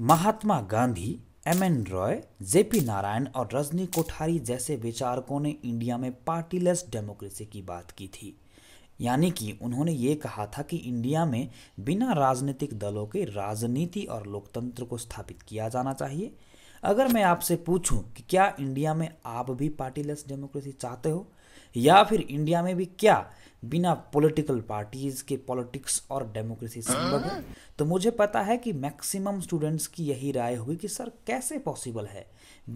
महात्मा Gandhi M N Roy JP Narayan और रजनी कोठारी जैसे विचारकों ने इंडिया में पार्टीलेस डेमोक्रेसी की बात की थी यानी कि उन्होंने ये कहा था कि इंडिया में बिना राजनीतिक दलों के राजनीति और लोकतंत्र को स्थापित किया जाना चाहिए अगर मैं आपसे पूछूं कि क्या इंडिया में आप भी पार्टीलेस डेमोक्रेसी चाहते हो या फिर इंडिया में भी क्या बिना पॉलिटिकल पार्टीज के पॉलिटिक्स और डेमोक्रेसी संभव है तो मुझे पता है कि मैक्सिमम स्टूडेंट्स की यही राय हुई कि सर कैसे पॉसिबल है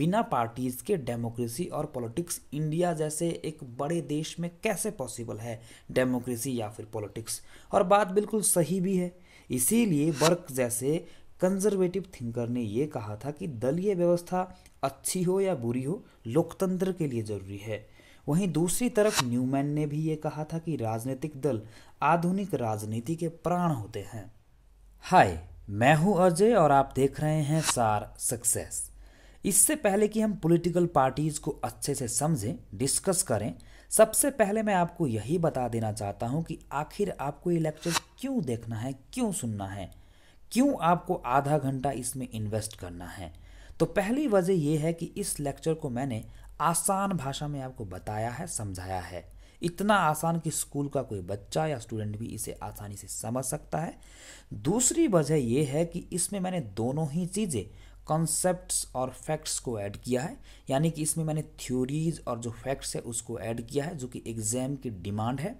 बिना पार्टीज के डेमोक्रेसी और पॉलिटिक्स इंडिया जैसे एक बड़े देश में कैसे पॉसिबल है डेमोक्रेसी या फिर पॉलिटिक्स और बात बिल्कुल सही भी है इसीलिए वर्क जैसे कंजर्वेटिव थिंकर ने ये कहा था कि दलीय व्यवस्था अच्छी हो या बुरी हो लोकतंत्र के लिए ज़रूरी है वहीं दूसरी तरफ न्यूमैन ने भी ये कहा था कि राजनीतिक दल आधुनिक राजनीति के प्राण होते हैं हाय मैं हूं अजय और आप देख रहे हैं सार सक्सेस इससे पहले कि हम पॉलिटिकल पार्टीज़ को अच्छे से समझें डिस्कस करें सबसे पहले मैं आपको यही बता देना चाहता हूं कि आखिर आपको ये लेक्चर क्यों देखना है क्यों सुनना है क्यों आपको आधा घंटा इसमें इन्वेस्ट करना है तो पहली वजह यह है कि इस लेक्चर को मैंने आसान भाषा में आपको बताया है समझाया है इतना आसान कि स्कूल का कोई बच्चा या स्टूडेंट भी इसे आसानी से समझ सकता है दूसरी वजह यह है कि इसमें मैंने दोनों ही चीज़ें कॉन्सेप्ट्स और फैक्ट्स को ऐड किया है यानी कि इसमें मैंने थ्योरीज और जो फैक्ट्स है उसको ऐड किया है जो कि एग्ज़ाम की डिमांड है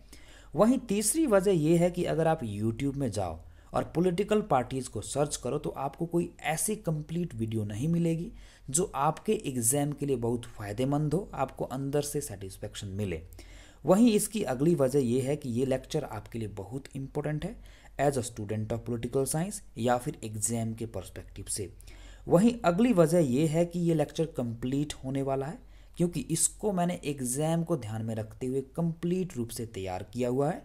वहीं तीसरी वजह यह है कि अगर आप यूट्यूब में जाओ और पॉलिटिकल पार्टीज़ को सर्च करो तो आपको कोई ऐसी कंप्लीट वीडियो नहीं मिलेगी जो आपके एग्ज़ाम के लिए बहुत फ़ायदेमंद हो आपको अंदर से सेटिस्फेक्शन मिले वहीं इसकी अगली वजह यह है कि ये लेक्चर आपके लिए बहुत इंपॉर्टेंट है as a student of political science या फिर एग्ज़ाम के परस्पेक्टिव से वहीं अगली वजह यह है कि ये लेक्चर कंप्लीट होने वाला है क्योंकि इसको मैंने एग्ज़ाम को ध्यान में रखते हुए कंप्लीट रूप से तैयार किया हुआ है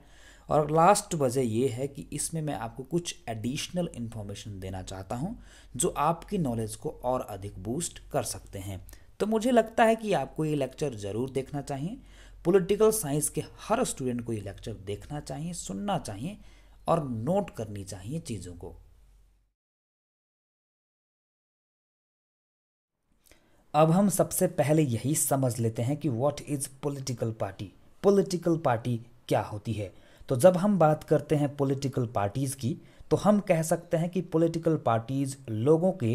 और लास्ट वजह यह है कि इसमें मैं आपको कुछ एडिशनल इन्फॉर्मेशन देना चाहता हूँ जो आपकी नॉलेज को और अधिक बूस्ट कर सकते हैं तो मुझे लगता है कि आपको ये लेक्चर ज़रूर देखना चाहिए पॉलिटिकल साइंस के हर स्टूडेंट को ये लेक्चर देखना चाहिए सुनना चाहिए और नोट करनी चाहिए चीज़ों को अब हम सबसे पहले यही समझ लेते हैं कि what is political party political party क्या होती है तो जब हम बात करते हैं पॉलिटिकल पार्टीज़ की तो हम कह सकते हैं कि पॉलिटिकल पार्टीज़ लोगों के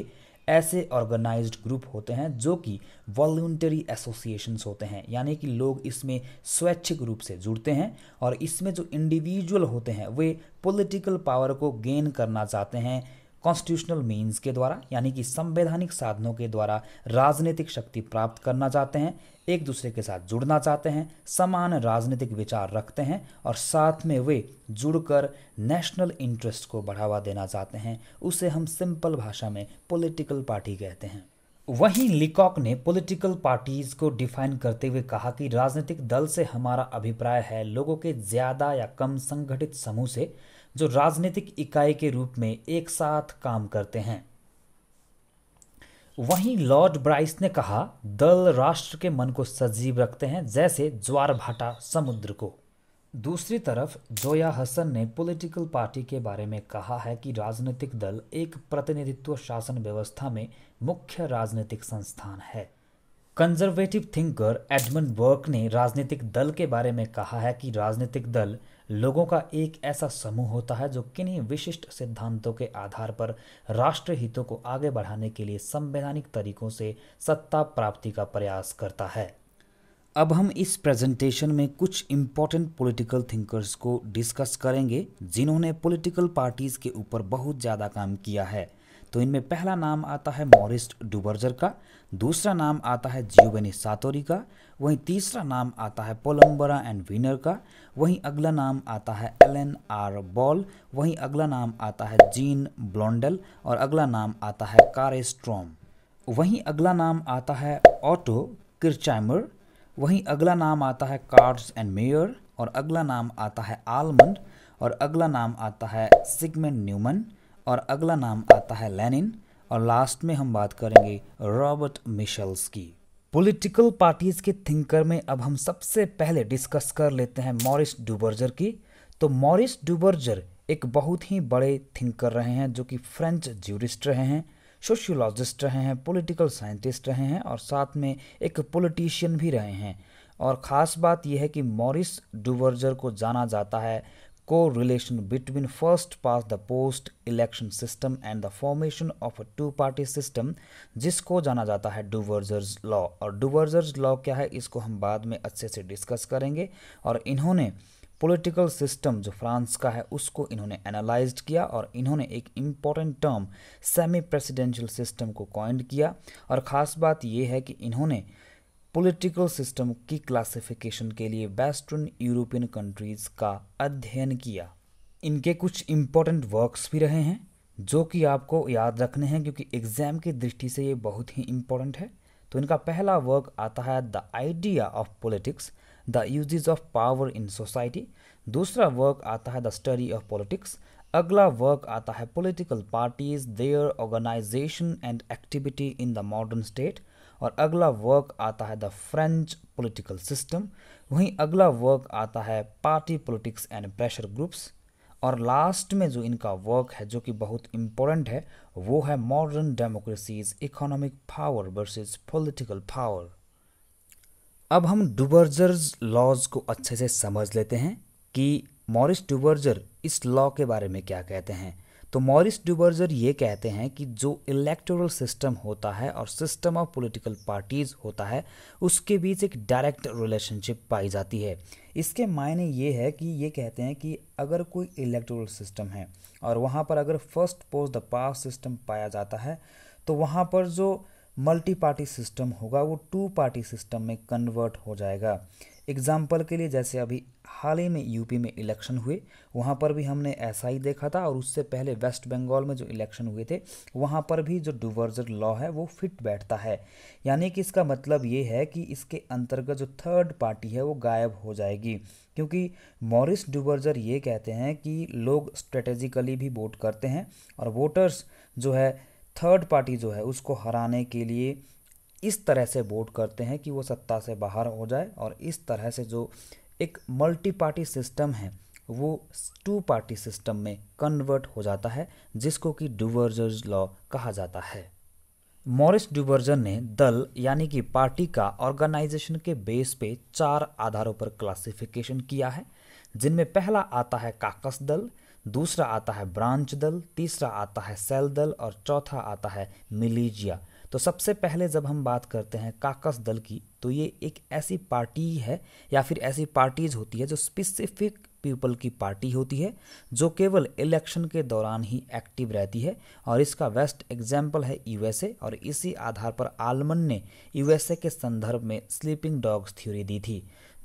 ऐसे ऑर्गेनाइज्ड ग्रुप होते हैं जो कि वॉल्टरी एसोसिएशंस होते हैं यानी कि लोग इसमें स्वैच्छिक रूप से जुड़ते हैं और इसमें जो इंडिविजुअल होते हैं वे पॉलिटिकल पावर को गेन करना चाहते हैं कॉन्स्टिट्यूशनल मीन्स के द्वारा यानी कि संवैधानिक साधनों के द्वारा राजनीतिक शक्ति प्राप्त करना चाहते हैं एक दूसरे के साथ जुड़ना चाहते हैं समान राजनीतिक विचार रखते हैं और साथ में वे जुड़कर नेशनल इंटरेस्ट को बढ़ावा देना चाहते हैं उसे हम सिंपल भाषा में पॉलिटिकल पार्टी कहते हैं वहीं लिकॉक ने पॉलिटिकल पार्टीज़ को डिफाइन करते हुए कहा कि राजनीतिक दल से हमारा अभिप्राय है लोगों के ज़्यादा या कम संगठित समूह से जो राजनीतिक इकाई के रूप में एक साथ काम करते हैं वहीं लॉर्ड ब्राइस ने कहा दल राष्ट्र के मन को सजीव रखते हैं जैसे ज्वार भाटा समुद्र को दूसरी तरफ जोया हसन ने पॉलिटिकल पार्टी के बारे में कहा है कि राजनीतिक दल एक प्रतिनिधित्व शासन व्यवस्था में मुख्य राजनीतिक संस्थान है कंजर्वेटिव थिंकर एडमंड वर्क ने राजनीतिक दल के बारे में कहा है कि राजनीतिक दल लोगों का एक ऐसा समूह होता है जो किन्हीं विशिष्ट सिद्धांतों के आधार पर राष्ट्र हितों को आगे बढ़ाने के लिए संवैधानिक तरीकों से सत्ता प्राप्ति का प्रयास करता है अब हम इस प्रेजेंटेशन में कुछ इम्पोर्टेंट पॉलिटिकल थिंकर्स को डिस्कस करेंगे जिन्होंने पॉलिटिकल पार्टीज़ के ऊपर बहुत ज़्यादा काम किया है तो इनमें पहला नाम आता है मॉरिस्ट डुबर्जर का दूसरा नाम आता है जियोबेनी सातोरी का वहीं तीसरा नाम आता है पोलम्बरा एंड विनर का वहीं अगला नाम आता है एलन आर बॉल वहीं अगला नाम आता है जीन ब्लॉन्डल और अगला नाम आता है कारे स्ट्रॉम वहीं अगला नाम आता है ऑटो किरचैमर वहीं अगला नाम आता है कार्ड्स एंड मेयर और अगला नाम आता है आलमंड और अगला नाम आता है सिगमेंट न्यूमन और अगला नाम आता है लेनिन और लास्ट में हम बात करेंगे रॉबर्ट मिशल्स की पॉलिटिकल पार्टीज के थिंकर में अब हम सबसे पहले डिस्कस कर लेते हैं मॉरिस डुबर्जर की तो मॉरिस डुबर्जर एक बहुत ही बड़े थिंकर रहे हैं जो कि फ्रेंच ज्यूरिस्ट रहे हैं सोशियोलॉजिस्ट रहे हैं पॉलिटिकल साइंटिस्ट रहे हैं और साथ में एक पॉलिटिशियन भी रहे हैं और ख़ास बात यह है कि मॉरिस डुबर्जर को जाना जाता है correlation between first past the post election system and the formation of a two party system जिसको जाना जाता है डुवर्जर्स लॉ और डुवर्जर्स लॉ क्या है इसको हम बाद में अच्छे से डिस्कस करेंगे और इन्होंने पॉलिटिकल सिस्टम जो फ्रांस का है उसको इन्होंने एनालाइज किया और इन्होंने एक important term semi presidential system को कॉइंड किया और ख़ास बात यह है कि इन्होंने पॉलिटिकल सिस्टम की क्लासिफिकेशन के लिए वेस्टर्न यूरोपियन कंट्रीज़ का अध्ययन किया इनके कुछ इम्पोर्टेंट वर्क्स भी रहे हैं जो कि आपको याद रखने हैं क्योंकि एग्ज़ाम की दृष्टि से ये बहुत ही इम्पोर्टेंट है तो इनका पहला वर्क आता है the idea of politics the uses of power in society दूसरा वर्क आता है द स्टडी ऑफ पॉलिटिक्स अगला वर्क आता है political parties their organisation and activity in the modern state और अगला वर्क आता है द फ्रेंच पॉलिटिकल सिस्टम वहीं अगला वर्क आता है party politics and pressure groups और लास्ट में जो इनका वर्क है जो कि बहुत इम्पोर्टेंट है वो है modern democracies economic power versus political power अब हम डुबर्जर्स लॉज को अच्छे से समझ लेते हैं कि मॉरिस डुबर्जर इस लॉ के बारे में क्या कहते हैं तो मॉरिस ड्यूबर्जर ये कहते हैं कि जो इलेक्टोरल सिस्टम होता है और सिस्टम ऑफ पॉलिटिकल पार्टीज होता है उसके बीच एक डायरेक्ट रिलेशनशिप पाई जाती है इसके मायने ये है कि ये कहते हैं कि अगर कोई इलेक्टोरल सिस्टम है और वहाँ पर अगर first post the pass system पाया जाता है तो वहाँ पर जो मल्टी पार्टी सिस्टम होगा वो टू पार्टी सिस्टम में कन्वर्ट हो जाएगा एग्जाम्पल के लिए जैसे अभी हाल ही में यूपी में इलेक्शन हुए वहाँ पर भी हमने ऐसा ही देखा था और उससे पहले वेस्ट बंगाल में जो इलेक्शन हुए थे वहाँ पर भी जो डुवर्जर लॉ है वो फिट बैठता है यानी कि इसका मतलब ये है कि इसके अंतर्गत जो थर्ड पार्टी है वो गायब हो जाएगी क्योंकि मॉरिस डुवर्जर ये कहते हैं कि लोग स्ट्रेटेजिकली भी वोट करते हैं और वोटर्स जो है थर्ड पार्टी जो है उसको हराने के लिए इस तरह से वोट करते हैं कि वो सत्ता से बाहर हो जाए और इस तरह से जो एक मल्टी पार्टी सिस्टम है वो टू पार्टी सिस्टम में कन्वर्ट हो जाता है जिसको कि डुवर्जर्स लॉ कहा जाता है मॉरिस डुवर्जन ने दल यानी कि पार्टी का ऑर्गेनाइजेशन के बेस पे चार आधारों पर क्लासिफिकेशन किया है जिनमें पहला आता है काकस दल दूसरा आता है ब्रांच दल तीसरा आता है सेल दल और चौथा आता है मिलीजिया तो सबसे पहले जब हम बात करते हैं काकस दल की तो ये एक ऐसी पार्टी है या फिर ऐसी पार्टीज होती है जो स्पेसिफिक पीपल की पार्टी होती है जो केवल इलेक्शन के दौरान ही एक्टिव रहती है और इसका वेस्ट एग्जाम्पल है यूएसए और इसी आधार पर आलमन ने यूएसए के संदर्भ में स्लीपिंग डॉग्स थ्योरी दी थी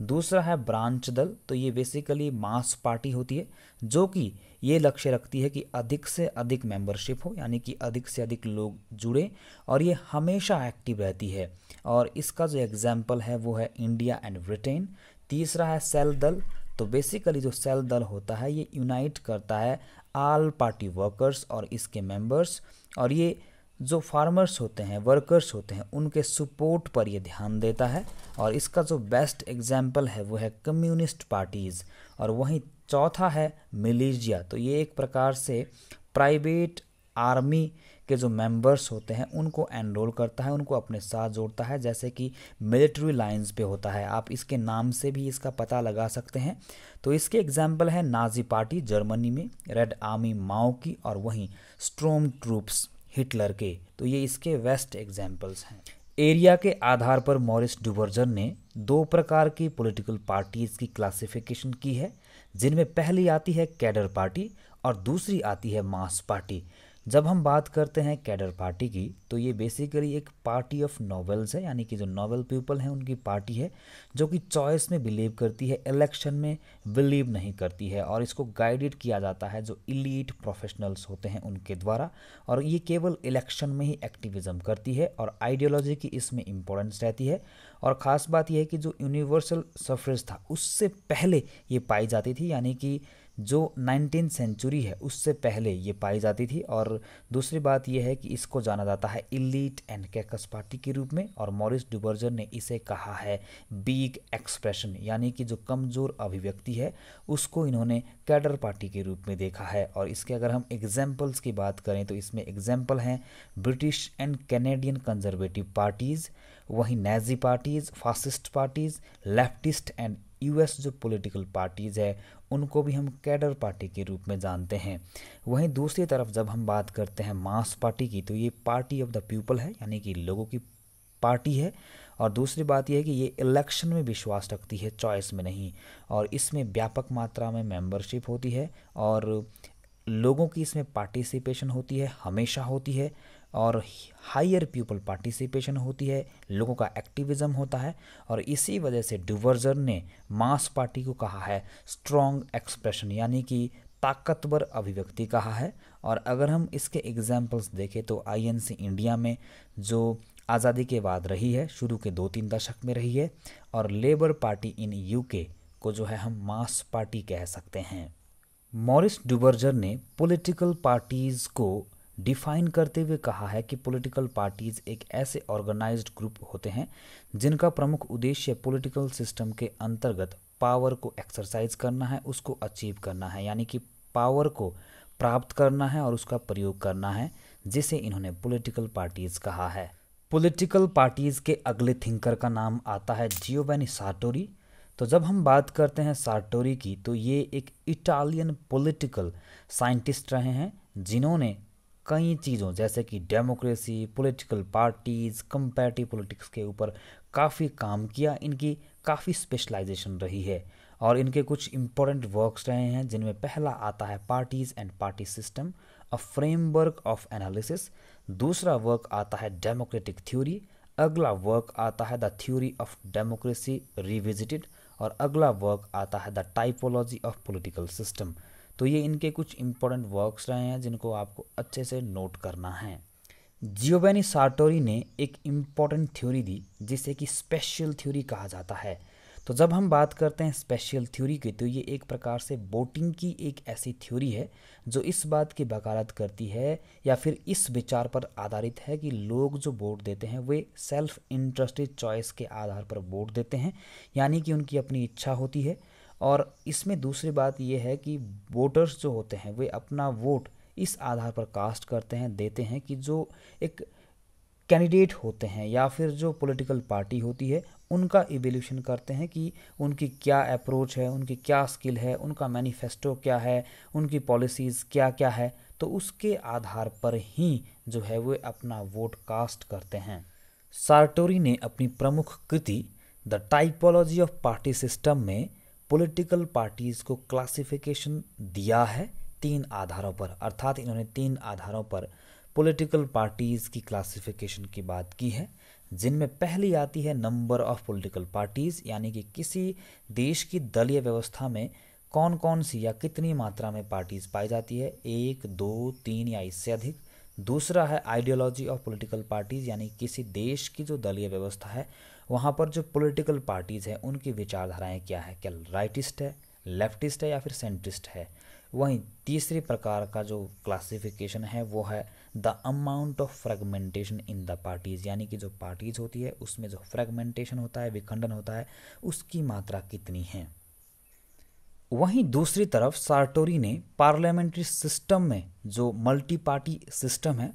दूसरा है ब्रांच दल तो ये बेसिकली मास पार्टी होती है जो कि ये लक्ष्य रखती है कि अधिक से अधिक मेंबरशिप हो यानी कि अधिक से अधिक लोग जुड़े और ये हमेशा एक्टिव रहती है और इसका जो एग्जाम्पल है वो है इंडिया एंड ब्रिटेन तीसरा है सेल दल तो बेसिकली जो सेल दल होता है ये यूनाइट करता है आल पार्टी वर्कर्स और इसके मेंबर्स और ये जो फार्मर्स होते हैं वर्कर्स होते हैं उनके सपोर्ट पर ये ध्यान देता है और इसका जो बेस्ट एग्जाम्पल है वो है कम्युनिस्ट पार्टीज़ और वहीं चौथा है मिलीजिया तो ये एक प्रकार से प्राइवेट आर्मी के जो मेंबर्स होते हैं उनको एनरोल करता है उनको अपने साथ जोड़ता है जैसे कि मिलिट्री लाइंस पे होता है आप इसके नाम से भी इसका पता लगा सकते हैं तो इसके एग्जाम्पल है नाजी पार्टी जर्मनी में रेड आर्मी माओ की और वहीं स्ट्रोम ट्रूप्स हिटलर के तो ये इसके वेस्ट एग्जाम्पल्स हैं एरिया के आधार पर मॉरिस डुबर्जन ने दो प्रकार की पॉलिटिकल पार्टीज़ की क्लासिफिकेशन की है जिनमें पहली आती है कैडर पार्टी और दूसरी आती है मास पार्टी जब हम बात करते हैं कैडर पार्टी की तो ये बेसिकली एक पार्टी ऑफ नॉवेल्स है यानी कि जो नॉवेल पीपल हैं उनकी पार्टी है जो कि चॉइस में बिलीव करती है इलेक्शन में बिलीव नहीं करती है और इसको गाइडेड किया जाता है जो इलीट प्रोफेशनल्स होते हैं उनके द्वारा और ये केवल इलेक्शन में ही एक्टिविज़म करती है और आइडियोलॉजी की इसमें इम्पोर्टेंस रहती है और ख़ास बात यह है कि जो यूनिवर्सल सफरेज था उससे पहले ये पाई जाती थी यानी कि जो नाइनटीन सेंचुरी है उससे पहले ये पाई जाती थी और दूसरी बात यह है कि इसको जाना जाता है इलीट एंड कैकस पार्टी के रूप में और मॉरिस डुबर्जन ने इसे कहा है बीग एक्सप्रेशन यानी कि जो कमज़ोर अभिव्यक्ति है उसको इन्होंने कैडर पार्टी के रूप में देखा है और इसके अगर हम एग्जाम्पल्स की बात करें तो इसमें एग्जाम्पल हैं British and Canadian Conservative parties वहीं Nazi parties fascist parties leftist and US जो पॉलिटिकल पार्टीज़ है उनको भी हम कैडर पार्टी के रूप में जानते हैं वहीं दूसरी तरफ जब हम बात करते हैं मास पार्टी की तो ये पार्टी ऑफ द पीपल है यानी कि लोगों की पार्टी है और दूसरी बात यह है कि ये इलेक्शन में विश्वास रखती है चॉइस में नहीं और इसमें व्यापक मात्रा में मेंबरशिप होती है और लोगों की इसमें पार्टिसिपेशन होती है हमेशा होती है और हायर पीपल पार्टिसिपेशन होती है लोगों का एक्टिविज्म होता है और इसी वजह से डुवर्जर ने मास पार्टी को कहा है स्ट्रॉन्ग एक्सप्रेशन यानी कि ताकतवर अभिव्यक्ति कहा है और अगर हम इसके एग्जाम्पल्स देखें तो आईएनसी इंडिया में जो आज़ादी के बाद रही है शुरू के दो तीन दशक में रही है और लेबर पार्टी इन यूके को जो है हम मास पार्टी कह सकते हैं मॉरिस डुबर्जर ने पॉलिटिकल पार्टीज़ को डिफाइन करते हुए कहा है कि पॉलिटिकल पार्टीज एक ऐसे ऑर्गेनाइज्ड ग्रुप होते हैं जिनका प्रमुख उद्देश्य पॉलिटिकल सिस्टम के अंतर्गत पावर को एक्सरसाइज करना है उसको अचीव करना है यानी कि पावर को प्राप्त करना है और उसका प्रयोग करना है जिसे इन्होंने पॉलिटिकल पार्टीज कहा है पॉलिटिकल पार्टीज के अगले थिंकर का नाम आता है जियोवेनी सार्टोरी तो जब हम बात करते हैं सार्टोरी की तो ये एक इटालियन पॉलिटिकल साइंटिस्ट रहे हैं जिन्होंने कई चीज़ों जैसे कि democracy political parties competitive politics के ऊपर काफ़ी काम किया इनकी काफ़ी स्पेशलाइजेशन रही है और इनके कुछ इम्पोर्टेंट वर्क्स रहे हैं जिनमें पहला आता है parties and party system a framework of analysis दूसरा वर्क आता है डेमोक्रेटिक थ्योरी अगला वर्क आता है the theory of democracy revisited और अगला वर्क आता है the typology of political system तो ये इनके कुछ इंपॉर्टेंट वर्क्स रहे हैं जिनको आपको अच्छे से नोट करना है जियोबैनी सार्टोरी ने एक इम्पॉर्टेंट थ्योरी दी जिसे कि स्पेशल थ्योरी कहा जाता है तो जब हम बात करते हैं स्पेशल थ्योरी की तो ये एक प्रकार से बोटिंग की एक ऐसी थ्योरी है जो इस बात की वकालत करती है या फिर इस विचार पर आधारित है कि लोग जो वोट देते हैं वे सेल्फ इंटरेस्टेड चॉइस के आधार पर वोट देते हैं यानी कि उनकी अपनी इच्छा होती है और इसमें दूसरी बात यह है कि वोटर्स जो होते हैं वे अपना वोट इस आधार पर कास्ट करते हैं देते हैं कि जो एक कैंडिडेट होते हैं या फिर जो पॉलिटिकल पार्टी होती है उनका इवेल्यूशन करते हैं कि उनकी क्या अप्रोच है उनकी क्या स्किल है उनका मैनिफेस्टो क्या है उनकी पॉलिसीज़ क्या क्या है तो उसके आधार पर ही जो है वे अपना वोट कास्ट करते हैं सार्टोरी ने अपनी प्रमुख कृति the typology of party system में पॉलिटिकल पार्टीज़ को क्लासिफिकेशन दिया है तीन आधारों पर अर्थात इन्होंने तीन आधारों पर पॉलिटिकल पार्टीज़ की क्लासिफिकेशन की बात की है जिनमें पहली आती है नंबर ऑफ पॉलिटिकल पार्टीज़ यानी कि किसी देश की दलीय व्यवस्था में कौन कौन सी या कितनी मात्रा में पार्टीज़ पाई जाती है एक दो तीन या इससे अधिक दूसरा है आइडियोलॉजी ऑफ पॉलिटिकल पार्टीज़ यानी किसी देश की जो दलीय व्यवस्था है वहाँ पर जो पॉलिटिकल पार्टीज़ हैं उनकी विचारधाराएं क्या है क्या राइटिस्ट है लेफ्टिस्ट है या फिर सेंट्रिस्ट है वहीं तीसरे प्रकार का जो क्लासिफिकेशन है वो है the amount of fragmentation in the parties यानी कि जो पार्टीज़ होती है उसमें जो फ्रेगमेंटेशन होता है विखंडन होता है उसकी मात्रा कितनी है वहीं दूसरी तरफ सार्टोरी ने पार्लियामेंट्री सिस्टम में जो मल्टी पार्टी सिस्टम है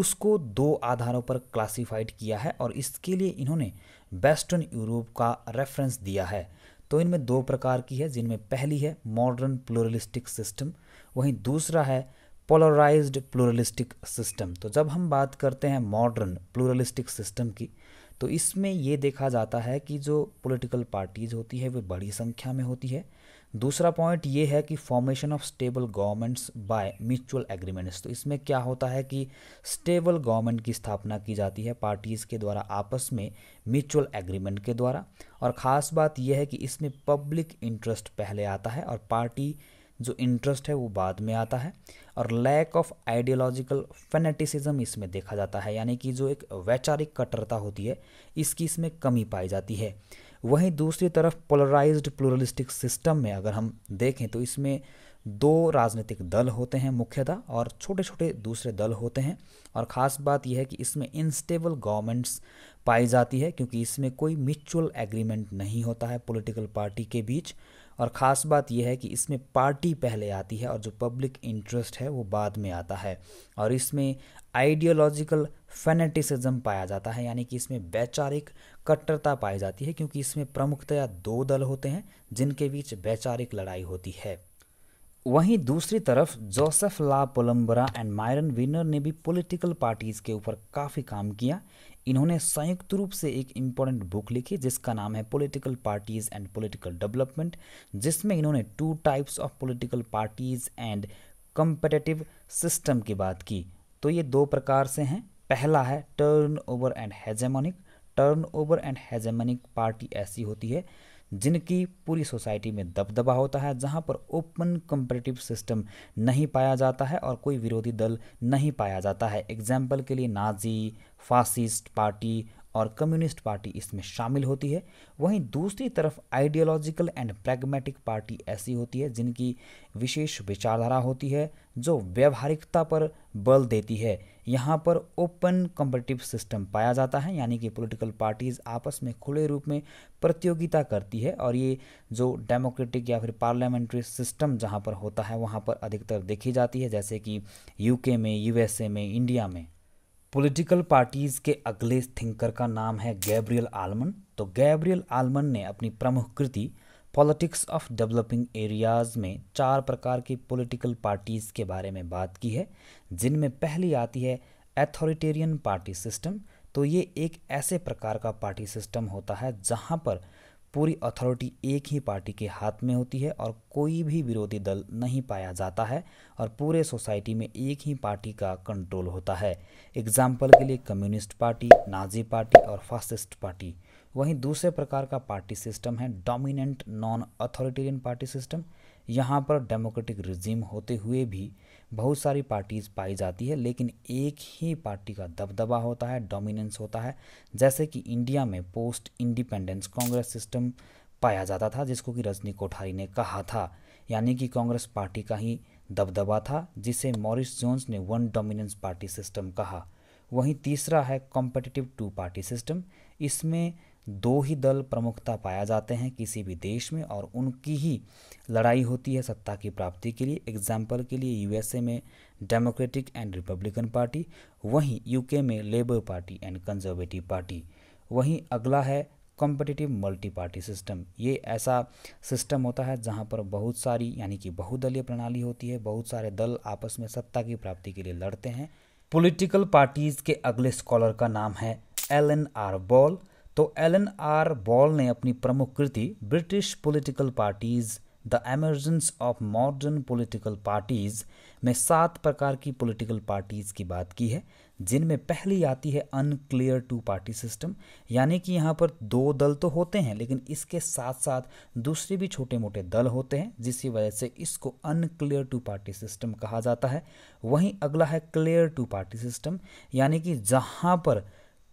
उसको दो आधारों पर क्लासिफाइड किया है और इसके लिए इन्होंने वेस्टर्न यूरोप का रेफरेंस दिया है तो इनमें दो प्रकार की है जिनमें पहली है मॉडर्न प्लोरलिस्टिक सिस्टम वहीं दूसरा है पोलराइज्ड प्लोरलिस्टिक सिस्टम तो जब हम बात करते हैं मॉडर्न प्लोरलिस्टिक सिस्टम की तो इसमें ये देखा जाता है कि जो पॉलिटिकल पार्टीज़ होती है वे बड़ी संख्या में होती है दूसरा पॉइंट ये है कि formation of stable governments by mutual agreements तो इसमें क्या होता है कि स्टेबल गवर्नमेंट की स्थापना की जाती है पार्टीज़ के द्वारा आपस में म्यूचुअल एग्रीमेंट के द्वारा और ख़ास बात यह है कि इसमें पब्लिक इंटरेस्ट पहले आता है और पार्टी जो इंटरेस्ट है वो बाद में आता है और लैक ऑफ आइडियोलॉजिकल फेनेटिसिज्म इसमें देखा जाता है यानी कि जो एक वैचारिक कट्टरता होती है इसकी इसमें कमी पाई जाती है वहीं दूसरी तरफ पोलराइज्ड प्लuralistic सिस्टम में अगर हम देखें तो इसमें दो राजनीतिक दल होते हैं मुख्यतः और छोटे छोटे दूसरे दल होते हैं और ख़ास बात यह है कि इसमें इंस्टेबल गवर्नमेंट्स पाई जाती है क्योंकि इसमें कोई म्यूचुअल एग्रीमेंट नहीं होता है पॉलिटिकल पार्टी के बीच और ख़ास बात यह है कि इसमें पार्टी पहले आती है और जो पब्लिक इंटरेस्ट है वो बाद में आता है और इसमें आइडियोलॉजिकल फेनेटिसिज्म पाया जाता है यानी कि इसमें वैचारिक कट्टरता पाई जाती है क्योंकि इसमें प्रमुखतया दो दल होते हैं जिनके बीच वैचारिक लड़ाई होती है वहीं दूसरी तरफ Joseph La Palombara and Myron Weiner ने भी पॉलिटिकल पार्टीज़ के ऊपर काफ़ी काम किया इन्होंने संयुक्त रूप से एक इम्पोर्टेंट बुक लिखी जिसका नाम है political parties and political development जिसमें इन्होंने two types of political parties and competitive system की बात की तो ये दो प्रकार से हैं पहला है turn over and hegemonic turnover and hegemonic party ऐसी होती है जिनकी पूरी सोसाइटी में दबदबा होता है जहां पर ओपन कंपरेटिव सिस्टम नहीं पाया जाता है और कोई विरोधी दल नहीं पाया जाता है एग्जाम्पल के लिए नाजी फासिस्ट पार्टी और कम्युनिस्ट पार्टी इसमें शामिल होती है वहीं दूसरी तरफ आइडियोलॉजिकल एंड प्रैग्मेटिक पार्टी ऐसी होती है जिनकी विशेष विचारधारा होती है जो व्यवहारिकता पर बल देती है यहाँ पर ओपन कॉम्पिटिटिव सिस्टम पाया जाता है यानी कि पॉलिटिकल पार्टीज़ आपस में खुले रूप में प्रतियोगिता करती है और ये जो डेमोक्रेटिक या फिर पार्लियामेंट्री सिस्टम जहाँ पर होता है वहाँ पर अधिकतर देखी जाती है जैसे कि यूके में यूएसए में इंडिया में पॉलिटिकल पार्टीज़ के अगले थिंकर का नाम है गैब्रियल आलमन तो गैब्रियल आलमन ने अपनी प्रमुख कृति पॉलिटिक्स ऑफ डेवलपिंग एरियाज़ में चार प्रकार की पॉलिटिकल पार्टीज़ के बारे में बात की है जिनमें पहली आती है एथोरिटेरियन पार्टी सिस्टम तो ये एक ऐसे प्रकार का पार्टी सिस्टम होता है जहाँ पर पूरी अथॉरिटी एक ही पार्टी के हाथ में होती है और कोई भी विरोधी दल नहीं पाया जाता है और पूरे सोसाइटी में एक ही पार्टी का कंट्रोल होता है एग्जाम्पल के लिए कम्युनिस्ट पार्टी नाजी पार्टी और फासिस्ट पार्टी वहीं दूसरे प्रकार का पार्टी सिस्टम है dominant non authoritarian party system यहाँ पर डेमोक्रेटिक रिजीम होते हुए भी बहुत सारी पार्टीज़ पाई जाती है लेकिन एक ही पार्टी का दबदबा होता है डोमिनेंस होता है जैसे कि इंडिया में पोस्ट इंडिपेंडेंस कांग्रेस सिस्टम पाया जाता था जिसको कि रजनी कोठारी ने कहा था यानी कि कांग्रेस पार्टी का ही दबदबा था जिसे मॉरिस जोन्स ने वन डोमिनेंस पार्टी सिस्टम कहा वहीं तीसरा है कॉम्पिटिटिव टू पार्टी सिस्टम इसमें दो ही दल प्रमुखता पाया जाते हैं किसी भी देश में और उनकी ही लड़ाई होती है सत्ता की प्राप्ति के लिए एग्जाम्पल के लिए यूएसए में डेमोक्रेटिक एंड रिपब्लिकन पार्टी वहीं यूके में Labour party and Conservative party वहीं अगला है कॉम्पिटिटिव मल्टी पार्टी सिस्टम ये ऐसा सिस्टम होता है जहाँ पर बहुत सारी यानी कि बहुदलीय प्रणाली होती है बहुत सारे दल आपस में सत्ता की प्राप्ति के लिए लड़ते हैं पॉलिटिकल पार्टीज़ के अगले स्कॉलर का नाम है एल एन आर बॉल तो एल एन आर बॉल ने अपनी प्रमुख कृति British political parties the emergence of modern political parties में सात प्रकार की पॉलिटिकल पार्टीज़ की बात की है जिनमें पहली आती है अनक्लियर टू पार्टी सिस्टम यानी कि यहाँ पर दो दल तो होते हैं लेकिन इसके साथ साथ दूसरे भी छोटे मोटे दल होते हैं जिसकी वजह से इसको अनक्लियर टू पार्टी सिस्टम कहा जाता है वहीं अगला है क्लियर टू पार्टी सिस्टम यानी कि जहाँ पर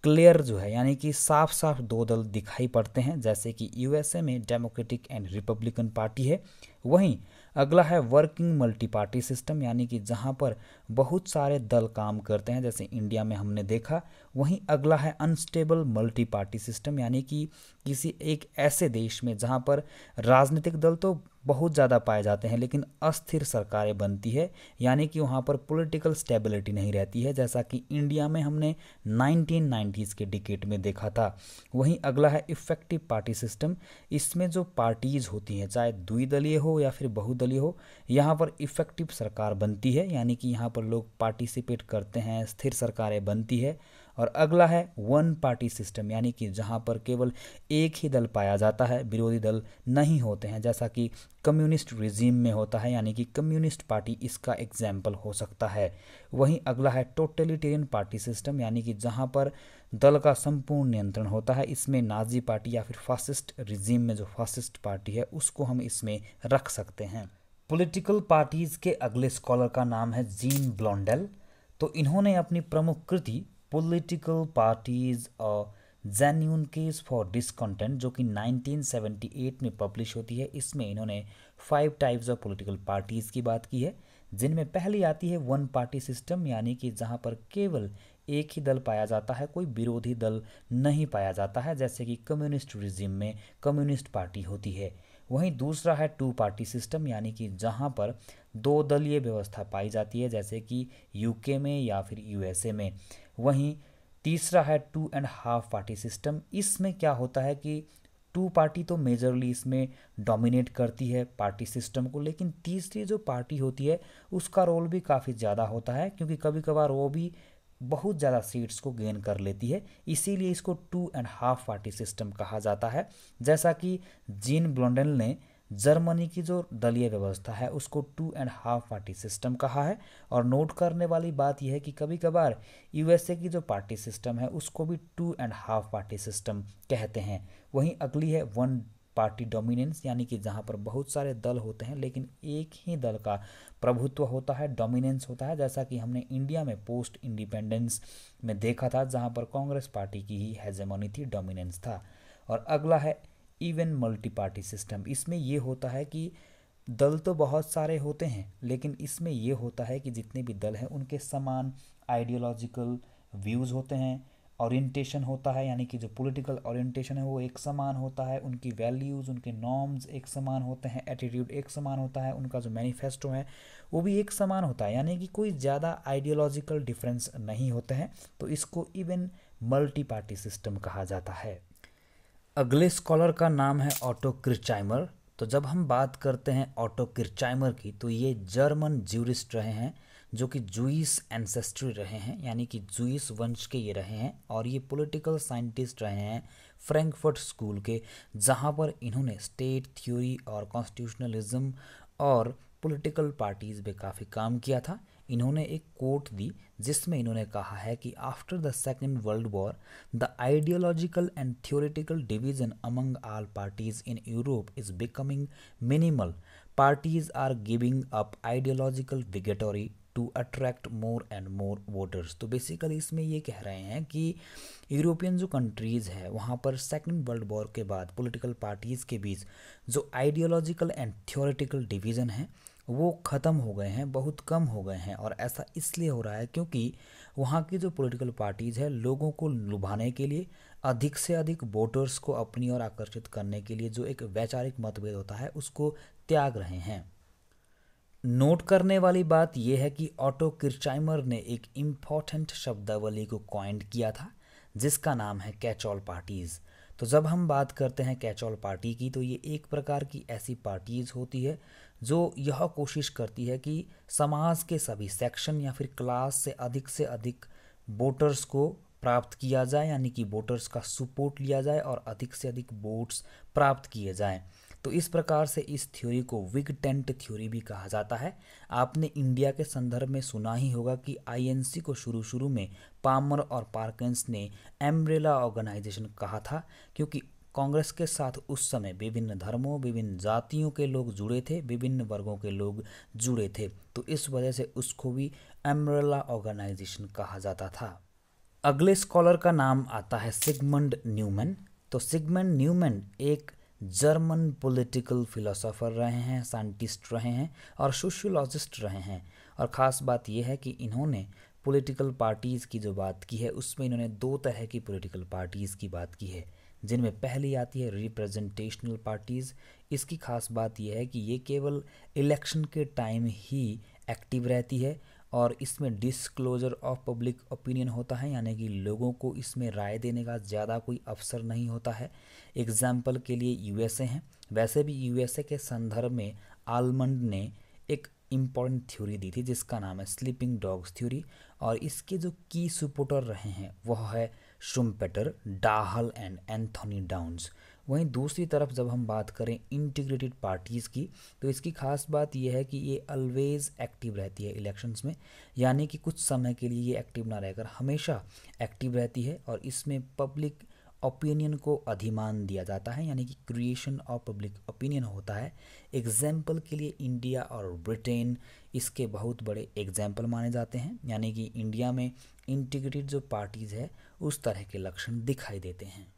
क्लियर जो है यानी कि साफ साफ दो दल दिखाई पड़ते हैं जैसे कि यूएसए में डेमोक्रेटिक एंड रिपब्लिकन पार्टी है वहीं अगला है वर्किंग मल्टी पार्टी सिस्टम यानी कि जहाँ पर बहुत सारे दल काम करते हैं जैसे इंडिया में हमने देखा वहीं अगला है अनस्टेबल मल्टी पार्टी सिस्टम यानी कि किसी एक ऐसे देश में जहां पर राजनीतिक दल तो बहुत ज़्यादा पाए जाते हैं लेकिन अस्थिर सरकारें बनती है यानी कि वहाँ पर पॉलिटिकल स्टेबिलिटी नहीं रहती है जैसा कि इंडिया में हमने 1990s के डिकेट में देखा था वहीं अगला है इफ़ेक्टिव पार्टी सिस्टम इसमें जो पार्टीज़ होती हैं चाहे द्विदलीय हो या फिर बहुदलीय हो यहाँ पर इफ़ेक्टिव सरकार बनती है यानी कि यहाँ पर लोग पार्टिसिपेट करते हैं स्थिर सरकारें बनती है और अगला है वन पार्टी सिस्टम यानी कि जहाँ पर केवल एक ही दल पाया जाता है विरोधी दल नहीं होते हैं जैसा कि कम्युनिस्ट रिजीम में होता है यानी कि कम्युनिस्ट पार्टी इसका एग्जाम्पल हो सकता है वहीं अगला है टोटलिटेरियन पार्टी सिस्टम यानी कि जहाँ पर दल का संपूर्ण नियंत्रण होता है इसमें नाजी पार्टी या फिर फासिस्ट रिजीम में जो फासिस्ट पार्टी है उसको हम इसमें रख सकते हैं पॉलिटिकल पार्टीज़ के अगले स्कॉलर का नाम है जीन ब्लॉन्डेल तो इन्होंने अपनी प्रमुख कृति पॉलिटिकल पार्टीज़ और जेन्यून केस फॉर डिसकंटेंट जो कि 1978 में पब्लिश होती है इसमें इन्होंने five types of political parties की बात की है जिनमें पहली आती है वन पार्टी सिस्टम यानी कि जहां पर केवल एक ही दल पाया जाता है कोई विरोधी दल नहीं पाया जाता है जैसे कि कम्युनिस्ट रिजिम में कम्युनिस्ट पार्टी होती है वहीं दूसरा है टू पार्टी सिस्टम यानी कि जहां पर दो दलीय व्यवस्था पाई जाती है जैसे कि यूके में या फिर यूएसए में वहीं तीसरा है two and half party system इसमें क्या होता है कि टू पार्टी तो मेजरली इसमें डोमिनेट करती है पार्टी सिस्टम को लेकिन तीसरी जो पार्टी होती है उसका रोल भी काफ़ी ज़्यादा होता है क्योंकि कभी कभार वो भी बहुत ज़्यादा सीट्स को गेन कर लेती है इसीलिए इसको two and half party system कहा जाता है जैसा कि जीन ब्लॉन्डल ने जर्मनी की जो दलीय व्यवस्था है उसको two and half party system कहा है और नोट करने वाली बात यह है कि कभी कभार यूएसए की जो पार्टी सिस्टम है उसको भी two and half party system कहते हैं वहीं अगली है वन पार्टी डोमिनेंस यानी कि जहाँ पर बहुत सारे दल होते हैं लेकिन एक ही दल का प्रभुत्व होता है डोमिनेंस होता है जैसा कि हमने इंडिया में पोस्ट इंडिपेंडेंस में देखा था जहाँ पर कांग्रेस पार्टी की ही हेजेमोनी थी डोमिनेंस था और अगला है इवन मल्टी पार्टी सिस्टम इसमें ये होता है कि दल तो बहुत सारे होते हैं लेकिन इसमें यह होता है कि जितने भी दल हैं उनके समान आइडियोलॉजिकल व्यूज़ होते हैं ओरिएंटेशन होता है यानी कि जो पॉलिटिकल ओरिएंटेशन है वो एक समान होता है उनकी वैल्यूज़ उनके नॉर्म्स एक समान होते हैं एटीट्यूड एक समान होता है उनका जो मैनिफेस्टो है वो भी एक समान होता है यानी कि कोई ज़्यादा आइडियोलॉजिकल डिफरेंस नहीं होते हैं तो इसको इवन मल्टी पार्टी सिस्टम कहा जाता है अगले स्कॉलर का नाम है ऑटो क्रिचाइमर तो जब हम बात करते हैं ऑटो क्रिचाइमर की तो ये जर्मन ज्यूरिस्ट रहे हैं जो कि जुइस एंसेस्ट्री रहे हैं यानी कि जुइस वंश के ये रहे हैं और ये पॉलिटिकल साइंटिस्ट रहे हैं फ्रैंकफर्ट स्कूल के जहाँ पर इन्होंने स्टेट थ्योरी और कॉन्स्टिट्यूशनलिज्म और पॉलिटिकल पार्टीज़ पे काफ़ी काम किया था इन्होंने एक कोट दी जिसमें इन्होंने कहा है कि after the second world war the ideological and theoretical division among all parties in Europe is becoming minimal parties are giving up ideological विगेटोरी to attract more and more voters तो बेसिकली इसमें ये कह रहे हैं कि यूरोपियन जो countries है वहाँ पर सेकेंड वर्ल्ड वॉर के बाद पोलिटिकल पार्टीज़ के बीच जो आइडियोलॉजिकल एंड थियोरेटिकल डिवीज़न है वो ख़त्म हो गए हैं बहुत कम हो गए हैं और ऐसा इसलिए हो रहा है क्योंकि वहाँ की जो पॉलिटिकल पार्टीज़ है लोगों को लुभाने के लिए अधिक से अधिक वोटर्स को अपनी ओर आकर्षित करने के लिए जो एक वैचारिक मतभेद होता है उसको त्याग रहे हैं नोट करने वाली बात यह है कि ऑटो किर्चाइमर ने एक इम्पॉर्टेंट शब्दावली को कॉइंड किया था जिसका नाम है कैच ऑल पार्टीज़ तो जब हम बात करते हैं कैच ऑल पार्टी की तो ये एक प्रकार की ऐसी पार्टीज़ होती है जो यह कोशिश करती है कि समाज के सभी सेक्शन या फिर क्लास से अधिक से अधिक वोटर्स को प्राप्त किया जाए यानी कि वोटर्स का सपोर्ट लिया जाए और अधिक से अधिक वोट्स प्राप्त किए जाएँ तो इस प्रकार से इस थ्योरी को विग टेंट थ्योरी भी कहा जाता है आपने इंडिया के संदर्भ में सुना ही होगा कि आईएनसी को शुरू शुरू में पामर और पार्कन्स ने एम्ब्रेला ऑर्गेनाइजेशन कहा था क्योंकि कांग्रेस के साथ उस समय विभिन्न धर्मों विभिन्न जातियों के लोग जुड़े थे विभिन्न वर्गों के लोग जुड़े थे तो इस वजह से उसको भी एम्ब्रेला ऑर्गेनाइजेशन कहा जाता था अगले स्कॉलर का नाम आता है सिगमंड न्यूमैन तो सिगमंड न्यूमैन एक जर्मन पॉलिटिकल फिलोसोफर रहे हैं साइंटिस्ट रहे हैं और सोशियोलॉजिस्ट रहे हैं और ख़ास बात यह है कि इन्होंने पॉलिटिकल पार्टीज़ की जो बात की है उसमें इन्होंने दो तरह की पॉलिटिकल पार्टीज़ की बात की है जिनमें पहली आती है रिप्रेजेंटेशनल पार्टीज़ इसकी खास बात यह है कि ये केवल इलेक्शन के टाइम ही एक्टिव रहती है और इसमें डिस्क्लोज़र ऑफ पब्लिक ओपिनियन होता है यानी कि लोगों को इसमें राय देने का ज़्यादा कोई अवसर नहीं होता है एग्जाम्पल के लिए यूएसए हैं वैसे भी यूएसए के संदर्भ में आलमंड ने एक इम्पॉर्टेंट थ्योरी दी थी जिसका नाम है स्लीपिंग डॉग्स थ्योरी और इसके जो की सपोर्टर रहे हैं वह है Schumpeter Dahl and Anthony Downs वहीं दूसरी तरफ जब हम बात करें इंटीग्रेटेड पार्टीज़ की तो इसकी खास बात यह है कि ये ऑलवेज़ एक्टिव रहती है इलेक्शंस में यानी कि कुछ समय के लिए ये एक्टिव ना रहकर हमेशा एक्टिव रहती है और इसमें पब्लिक ओपिनियन को अधिमान दिया जाता है यानी कि क्रिएशन ऑफ पब्लिक ओपिनियन होता है एग्जाम्पल के लिए इंडिया और ब्रिटेन इसके बहुत बड़े एग्जाम्पल माने जाते हैं यानी कि इंडिया में इंटीग्रेटेड जो पार्टीज़ है उस तरह के लक्षण दिखाई देते हैं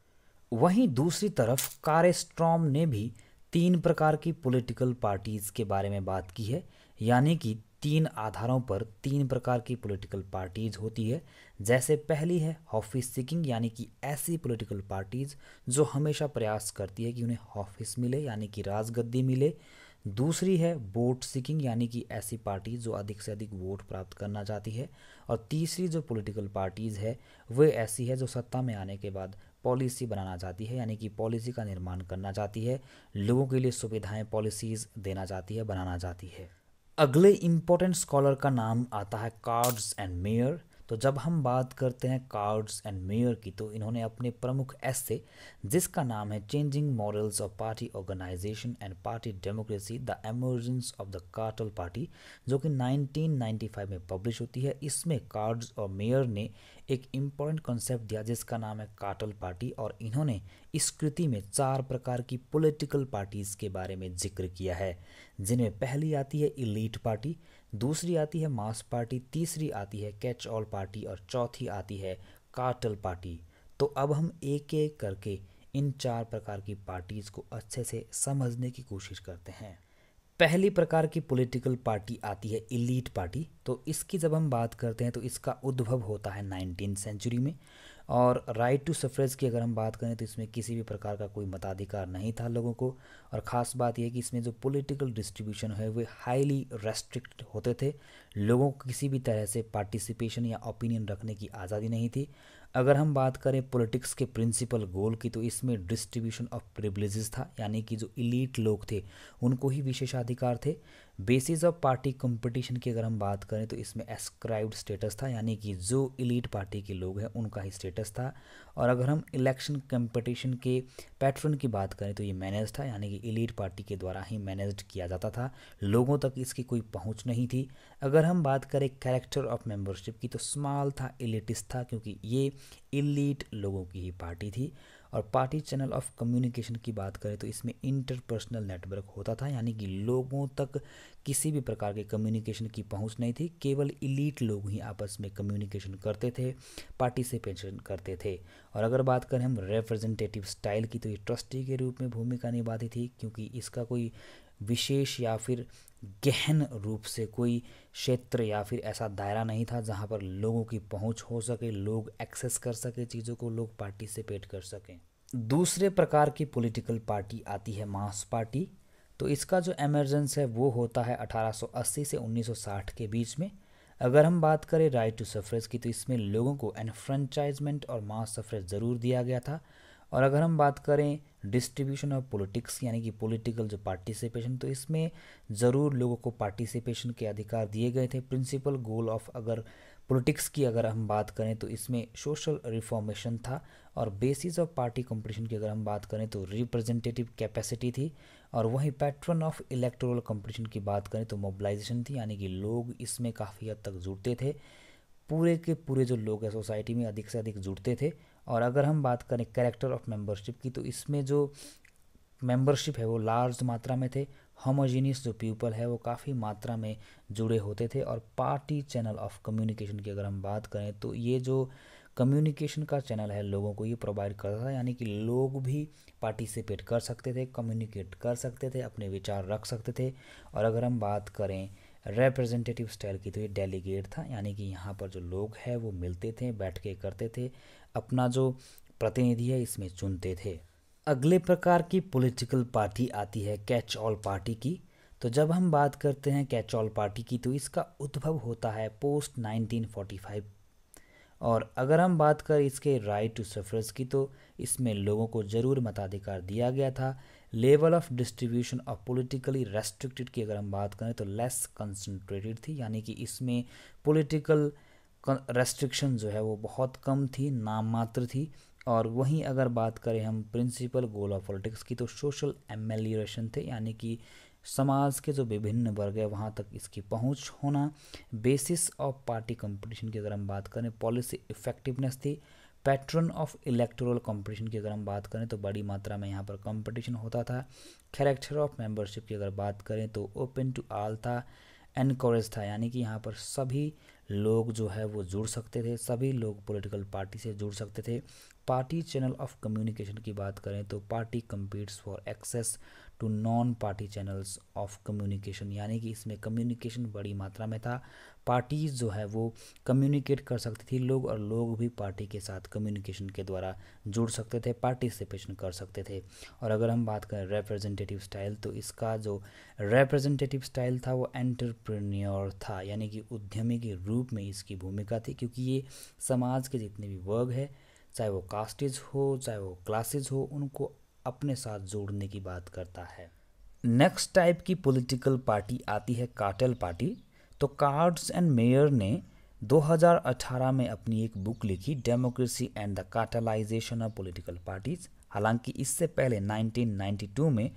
वहीं दूसरी तरफ कारेस्ट्रॉम ने भी तीन प्रकार की पॉलिटिकल पार्टीज़ के बारे में बात की है यानी कि तीन आधारों पर तीन प्रकार की पॉलिटिकल पार्टीज़ होती है जैसे पहली है ऑफिस सिकिंग यानी कि ऐसी पॉलिटिकल पार्टीज़ जो हमेशा प्रयास करती है कि उन्हें ऑफिस मिले यानी कि राजगद्दी मिले दूसरी है वोट सीकिंग यानी कि ऐसी पार्टी जो अधिक से अधिक वोट प्राप्त करना चाहती है और तीसरी जो पॉलिटिकल पार्टीज़ है वे ऐसी है जो सत्ता में आने के बाद पॉलिसी बनाना चाहती है यानी कि पॉलिसी का निर्माण करना चाहती है लोगों के लिए सुविधाएं पॉलिसीज देना चाहती है बनाना चाहती है अगले इंपॉर्टेंट स्कॉलर का नाम आता है कार्ड्स एंड मेयर तो जब हम बात करते हैं कार्ड्स एंड मेयर की तो इन्होंने अपने प्रमुख ऐसे जिसका नाम है changing morals of party organization and party democracy the emergence of the cartel party जो कि 1995 में पब्लिश होती है इसमें कार्ड्स और मेयर ने एक इम्पॉर्टेंट कॉन्सेप्ट दिया जिसका नाम है कार्टल पार्टी और इन्होंने इस कृति में चार प्रकार की पोलिटिकल पार्टीज़ के बारे में जिक्र किया है जिनमें पहली आती है इलीट पार्टी दूसरी आती है मास पार्टी तीसरी आती है कैच ऑल पार्टी और चौथी आती है कार्टल पार्टी तो अब हम एक एक करके इन चार प्रकार की पार्टीज़ को अच्छे से समझने की कोशिश करते हैं पहली प्रकार की पॉलिटिकल पार्टी आती है इलीट पार्टी तो इसकी जब हम बात करते हैं तो इसका उद्भव होता है नाइनटीन सेंचुरी में और राइट टू सफरेज की अगर हम बात करें तो इसमें किसी भी प्रकार का कोई मताधिकार नहीं था लोगों को और ख़ास बात यह कि इसमें जो पॉलिटिकल डिस्ट्रीब्यूशन है वे हाईली रेस्ट्रिक्ट होते थे लोगों को किसी भी तरह से पार्टिसिपेशन या ओपिनियन रखने की आज़ादी नहीं थी अगर हम बात करें पॉलिटिक्स के प्रिंसिपल गोल की तो इसमें डिस्ट्रीब्यूशन ऑफ प्रिवलेज था यानी कि जो इलीट लोग थे उनको ही विशेषाधिकार थे बेसिस ऑफ पार्टी कंपटीशन की अगर हम बात करें तो इसमें एस्क्राइब्ड स्टेटस था यानी कि जो इलीट पार्टी के लोग हैं उनका ही स्टेटस था और अगर हम इलेक्शन कंपटीशन के पैटर्न की बात करें तो ये मैनेज था यानी कि इलीट पार्टी के द्वारा ही मैनेज किया जाता था लोगों तक इसकी कोई पहुंच नहीं थी अगर हम बात करें कैरेक्टर ऑफ मेम्बरशिप की तो स्मॉल था इलिटिस था क्योंकि ये इलीट लोगों की ही पार्टी थी और पार्टी चैनल ऑफ कम्युनिकेशन की बात करें तो इसमें इंटरपर्सनल नेटवर्क होता था यानी कि लोगों तक किसी भी प्रकार के कम्युनिकेशन की पहुंच नहीं थी केवल इलीट लोग ही आपस में कम्युनिकेशन करते थे पार्टी से पेंशन करते थे और अगर बात करें हम रिप्रेजेंटेटिव स्टाइल की तो ये ट्रस्टी के रूप में भूमिका निभाती थी क्योंकि इसका कोई विशेष या फिर गहन रूप से कोई क्षेत्र या फिर ऐसा दायरा नहीं था जहाँ पर लोगों की पहुँच हो सके लोग एक्सेस कर सके चीज़ों को लोग पार्टिसिपेट कर सकें दूसरे प्रकार की पॉलिटिकल पार्टी आती है मास पार्टी तो इसका जो एमरजेंस है वो होता है 1880 से 1960 के बीच में अगर हम बात करें राइट टू सफरेज की तो इसमें लोगों को एनफ्रेंचाइजमेंट और मास सफरेज ज़रूर दिया गया था और अगर हम बात करें डिस्ट्रीब्यूशन ऑफ पॉलिटिक्स यानी कि पॉलिटिकल जो पार्टिसिपेशन तो इसमें ज़रूर लोगों को पार्टिसिपेशन के अधिकार दिए गए थे प्रिंसिपल गोल ऑफ अगर पॉलिटिक्स की अगर हम बात करें तो इसमें सोशल रिफॉर्मेशन था और बेसिस ऑफ पार्टी कंपटीशन की अगर हम बात करें तो रिप्रेजेंटेटिव कैपेसिटी थी और वहीं पैटर्न ऑफ इलेक्टोरल कंपटीशन की बात करें तो मोबिलाइजेशन थी यानी कि लोग इसमें काफ़ी हद तक जुड़ते थे पूरे के पूरे जो लोग हैं सोसाइटी में अधिक से अधिक जुड़ते थे और अगर हम बात करें कैरेक्टर ऑफ मेंबरशिप की तो इसमें जो मेंबरशिप है वो लार्ज मात्रा में थे होमोजीनियस जो पीपल है वो काफ़ी मात्रा में जुड़े होते थे और पार्टी चैनल ऑफ कम्युनिकेशन की अगर हम बात करें तो ये जो कम्युनिकेशन का चैनल है लोगों को ये प्रोवाइड करता था यानी कि लोग भी पार्टिसिपेट कर सकते थे कम्युनिकेट कर सकते थे अपने विचार रख सकते थे और अगर हम बात करें रिप्रेजेंटेटिव स्टाइल की तो ये डेलीगेट था यानी कि यहाँ पर जो लोग हैं वो मिलते थे बैठ के करते थे अपना जो प्रतिनिधि है इसमें चुनते थे अगले प्रकार की पॉलिटिकल पार्टी आती है कैच ऑल पार्टी की तो जब हम बात करते हैं कैच ऑल पार्टी की तो इसका उद्भव होता है पोस्ट 1945 और अगर हम बात करें इसके राइट टू सफरेज की तो इसमें लोगों को ज़रूर मताधिकार दिया गया था level of distribution of politically restricted की अगर हम बात करें तो लेस कंसनट्रेटेड थी यानी कि इसमें पोलिटिकल रेस्ट्रिक्शन जो है वो बहुत कम थी नाम मात्र थी और वहीं अगर बात करें हम प्रिंसिपल गोल ऑफ पॉलिटिक्स की तो सोशल एमेलियोरेशन थे यानी कि समाज के जो विभिन्न वर्ग है वहाँ तक इसकी पहुँच होना बेसिस ऑफ पार्टी कंपटीशन की अगर हम बात करें पॉलिसी इफेक्टिवनेस थी पैटर्न ऑफ इलेक्टोरल कंपटीशन की अगर हम बात करें तो बड़ी मात्रा में यहाँ पर कंपटीशन होता था कैरेक्टर ऑफ मेंबरशिप की अगर बात करें तो ओपन टू आल था एनकोरेज था यानी कि यहाँ पर सभी लोग जो है वो जुड़ सकते थे सभी लोग पॉलिटिकल पार्टी से जुड़ सकते थे पार्टी चैनल ऑफ कम्युनिकेशन की बात करें तो party competes for access to non party channels of communication यानी कि इसमें कम्युनिकेशन बड़ी मात्रा में था पार्टीज़ जो है वो कम्युनिकेट कर सकती थी लोग और लोग भी पार्टी के साथ कम्युनिकेशन के द्वारा जुड़ सकते थे पार्टिसिपेशन कर सकते थे और अगर हम बात करें रिप्रेजेंटेटिव स्टाइल तो इसका जो रिप्रेजेंटेटिव स्टाइल था वो एंटरप्रेन्योर था यानी कि उद्यमी के रूप में इसकी भूमिका थी क्योंकि ये समाज के जितने भी वर्ग है चाहे वो कास्टेज हो चाहे वो क्लासेज हो उनको अपने साथ जोड़ने की बात करता है नेक्स्ट टाइप की पॉलिटिकल पार्टी आती है कार्टेल पार्टी तो कार्ड्स एंड मेयर ने 2018 में अपनी एक बुक लिखी democracy and the cartelization of political parties हालांकि इससे पहले 1992 में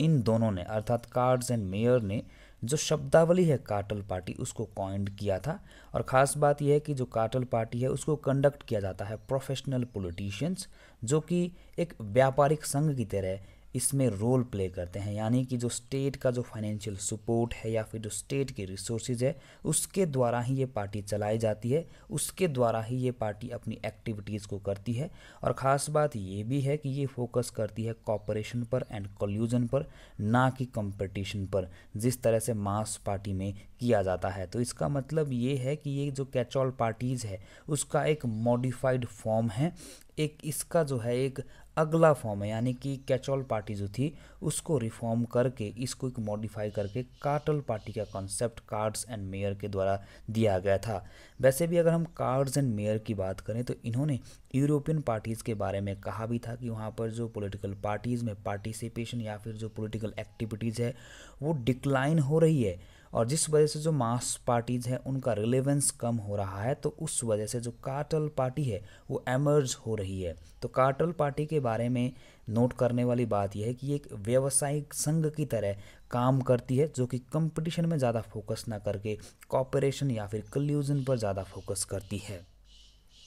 इन दोनों ने अर्थात कार्ड्स एंड मेयर ने जो शब्दावली है काटल पार्टी उसको कॉइंड किया था और ख़ास बात यह है कि जो काटल पार्टी है उसको कंडक्ट किया जाता है प्रोफेशनल पोलिटिशियंस जो कि एक व्यापारिक संघ की तरह इसमें रोल प्ले करते हैं यानी कि जो स्टेट का जो फाइनेंशियल सपोर्ट है या फिर जो स्टेट की रिसोर्सेज है उसके द्वारा ही ये पार्टी चलाई जाती है उसके द्वारा ही ये पार्टी अपनी एक्टिविटीज़ को करती है और ख़ास बात ये भी है कि ये फोकस करती है कॉपरेशन पर एंड कॉल्यूजन पर ना कि कंपटीशन पर जिस तरह से मास पार्टी में किया जाता है तो इसका मतलब ये है कि ये जो कैचऑल पार्टीज़ है उसका एक मॉडिफाइड फॉर्म है एक इसका जो है एक अगला फॉर्म है यानी कि कैचऑल पार्टी जो थी उसको रिफॉर्म करके इसको एक मॉडिफाई करके कार्टल पार्टी का कॉन्सेप्ट कार्ड्स एंड मेयर के द्वारा दिया गया था वैसे भी अगर हम कार्ड्स एंड मेयर की बात करें तो इन्होंने यूरोपियन पार्टीज़ के बारे में कहा भी था कि वहाँ पर जो पोलिटिकल पार्टीज़ में पार्टिसिपेशन या फिर जो पोलिटिकल एक्टिविटीज़ है वो डिक्लाइन हो रही है और जिस वजह से जो मास पार्टीज़ हैं उनका रिलेवेंस कम हो रहा है तो उस वजह से जो कार्टल पार्टी है वो एमर्ज हो रही है तो कार्टल पार्टी के बारे में नोट करने वाली बात यह है कि एक व्यावसायिक संघ की तरह काम करती है जो कि कंपटीशन में ज़्यादा फोकस ना करके कॉपरेशन या फिर कल्यूजन पर ज़्यादा फोकस करती है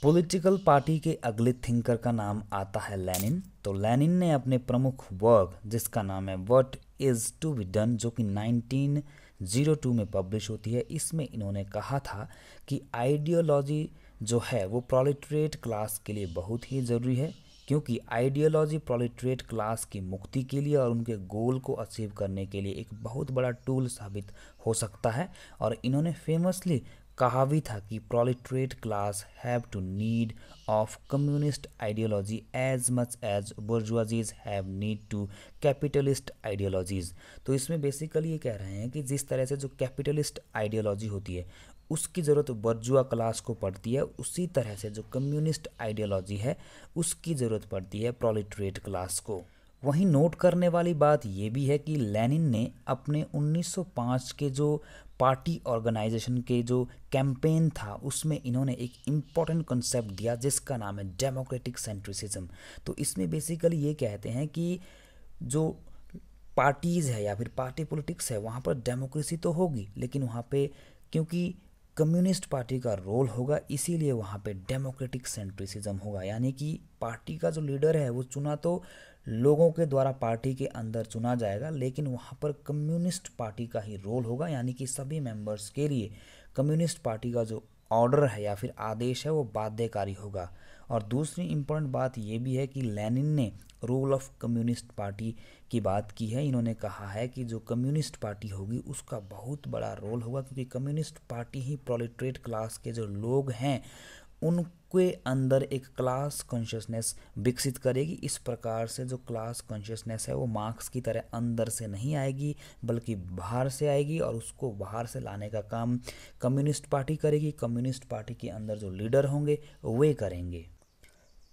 पॉलिटिकल पार्टी के अगले थिंकर का नाम आता है लेनिन तो लेनिन ने अपने प्रमुख वर्क जिसका नाम है what is to be done जो कि जीरो टू में पब्लिश होती है इसमें इन्होंने कहा था कि आइडियोलॉजी जो है वो प्रोलिट्रेट क्लास के लिए बहुत ही ज़रूरी है क्योंकि आइडियोलॉजी प्रोलिट्रेट क्लास की मुक्ति के लिए और उनके गोल को अचीव करने के लिए एक बहुत बड़ा टूल साबित हो सकता है और इन्होंने फेमसली कहा भी था कि proletariat class have to need of communist ideology as much as bourgeoisies have need to capitalist ideologies तो इसमें बेसिकली ये कह रहे हैं कि जिस तरह से जो कैपिटलिस्ट आइडियोलॉजी होती है उसकी ज़रूरत बर्जुआ क्लास को पड़ती है उसी तरह से जो कम्युनिस्ट आइडियोलॉजी है उसकी ज़रूरत पड़ती है प्रोलिट्रेट क्लास को वहीं नोट करने वाली बात यह भी है कि लेनिन ने अपने 1905 के जो पार्टी ऑर्गेनाइजेशन के जो कैंपेन था उसमें इन्होंने एक इम्पॉर्टेंट कंसेप्ट दिया जिसका नाम है डेमोक्रेटिक सेंट्रिसिज्म तो इसमें बेसिकली ये कहते हैं कि जो पार्टीज़ है या फिर पार्टी पॉलिटिक्स है वहाँ पर डेमोक्रेसी तो होगी लेकिन वहाँ पे क्योंकि कम्युनिस्ट पार्टी का रोल होगा इसीलिए वहाँ पे डेमोक्रेटिक सेंट्रिसिज्म होगा यानी कि पार्टी का जो लीडर है वो चुना तो लोगों के द्वारा पार्टी के अंदर चुना जाएगा लेकिन वहाँ पर कम्युनिस्ट पार्टी का ही रोल होगा यानी कि सभी मेंबर्स के लिए कम्युनिस्ट पार्टी का जो ऑर्डर है या फिर आदेश है वो बाध्यकारी होगा और दूसरी इम्पोर्टेंट बात ये भी है कि लेनिन ने रोल ऑफ कम्युनिस्ट पार्टी की बात की है इन्होंने कहा है कि जो कम्युनिस्ट पार्टी होगी उसका बहुत बड़ा रोल होगा क्योंकि कम्युनिस्ट पार्टी ही प्रोलिट्रेट क्लास के जो लोग हैं उनके अंदर एक क्लास कॉन्शियसनेस विकसित करेगी इस प्रकार से जो क्लास कॉन्शियसनेस है वो मार्क्स की तरह अंदर से नहीं आएगी बल्कि बाहर से आएगी और उसको बाहर से लाने का काम कम्युनिस्ट पार्टी करेगी कम्युनिस्ट पार्टी के अंदर जो लीडर होंगे वे करेंगे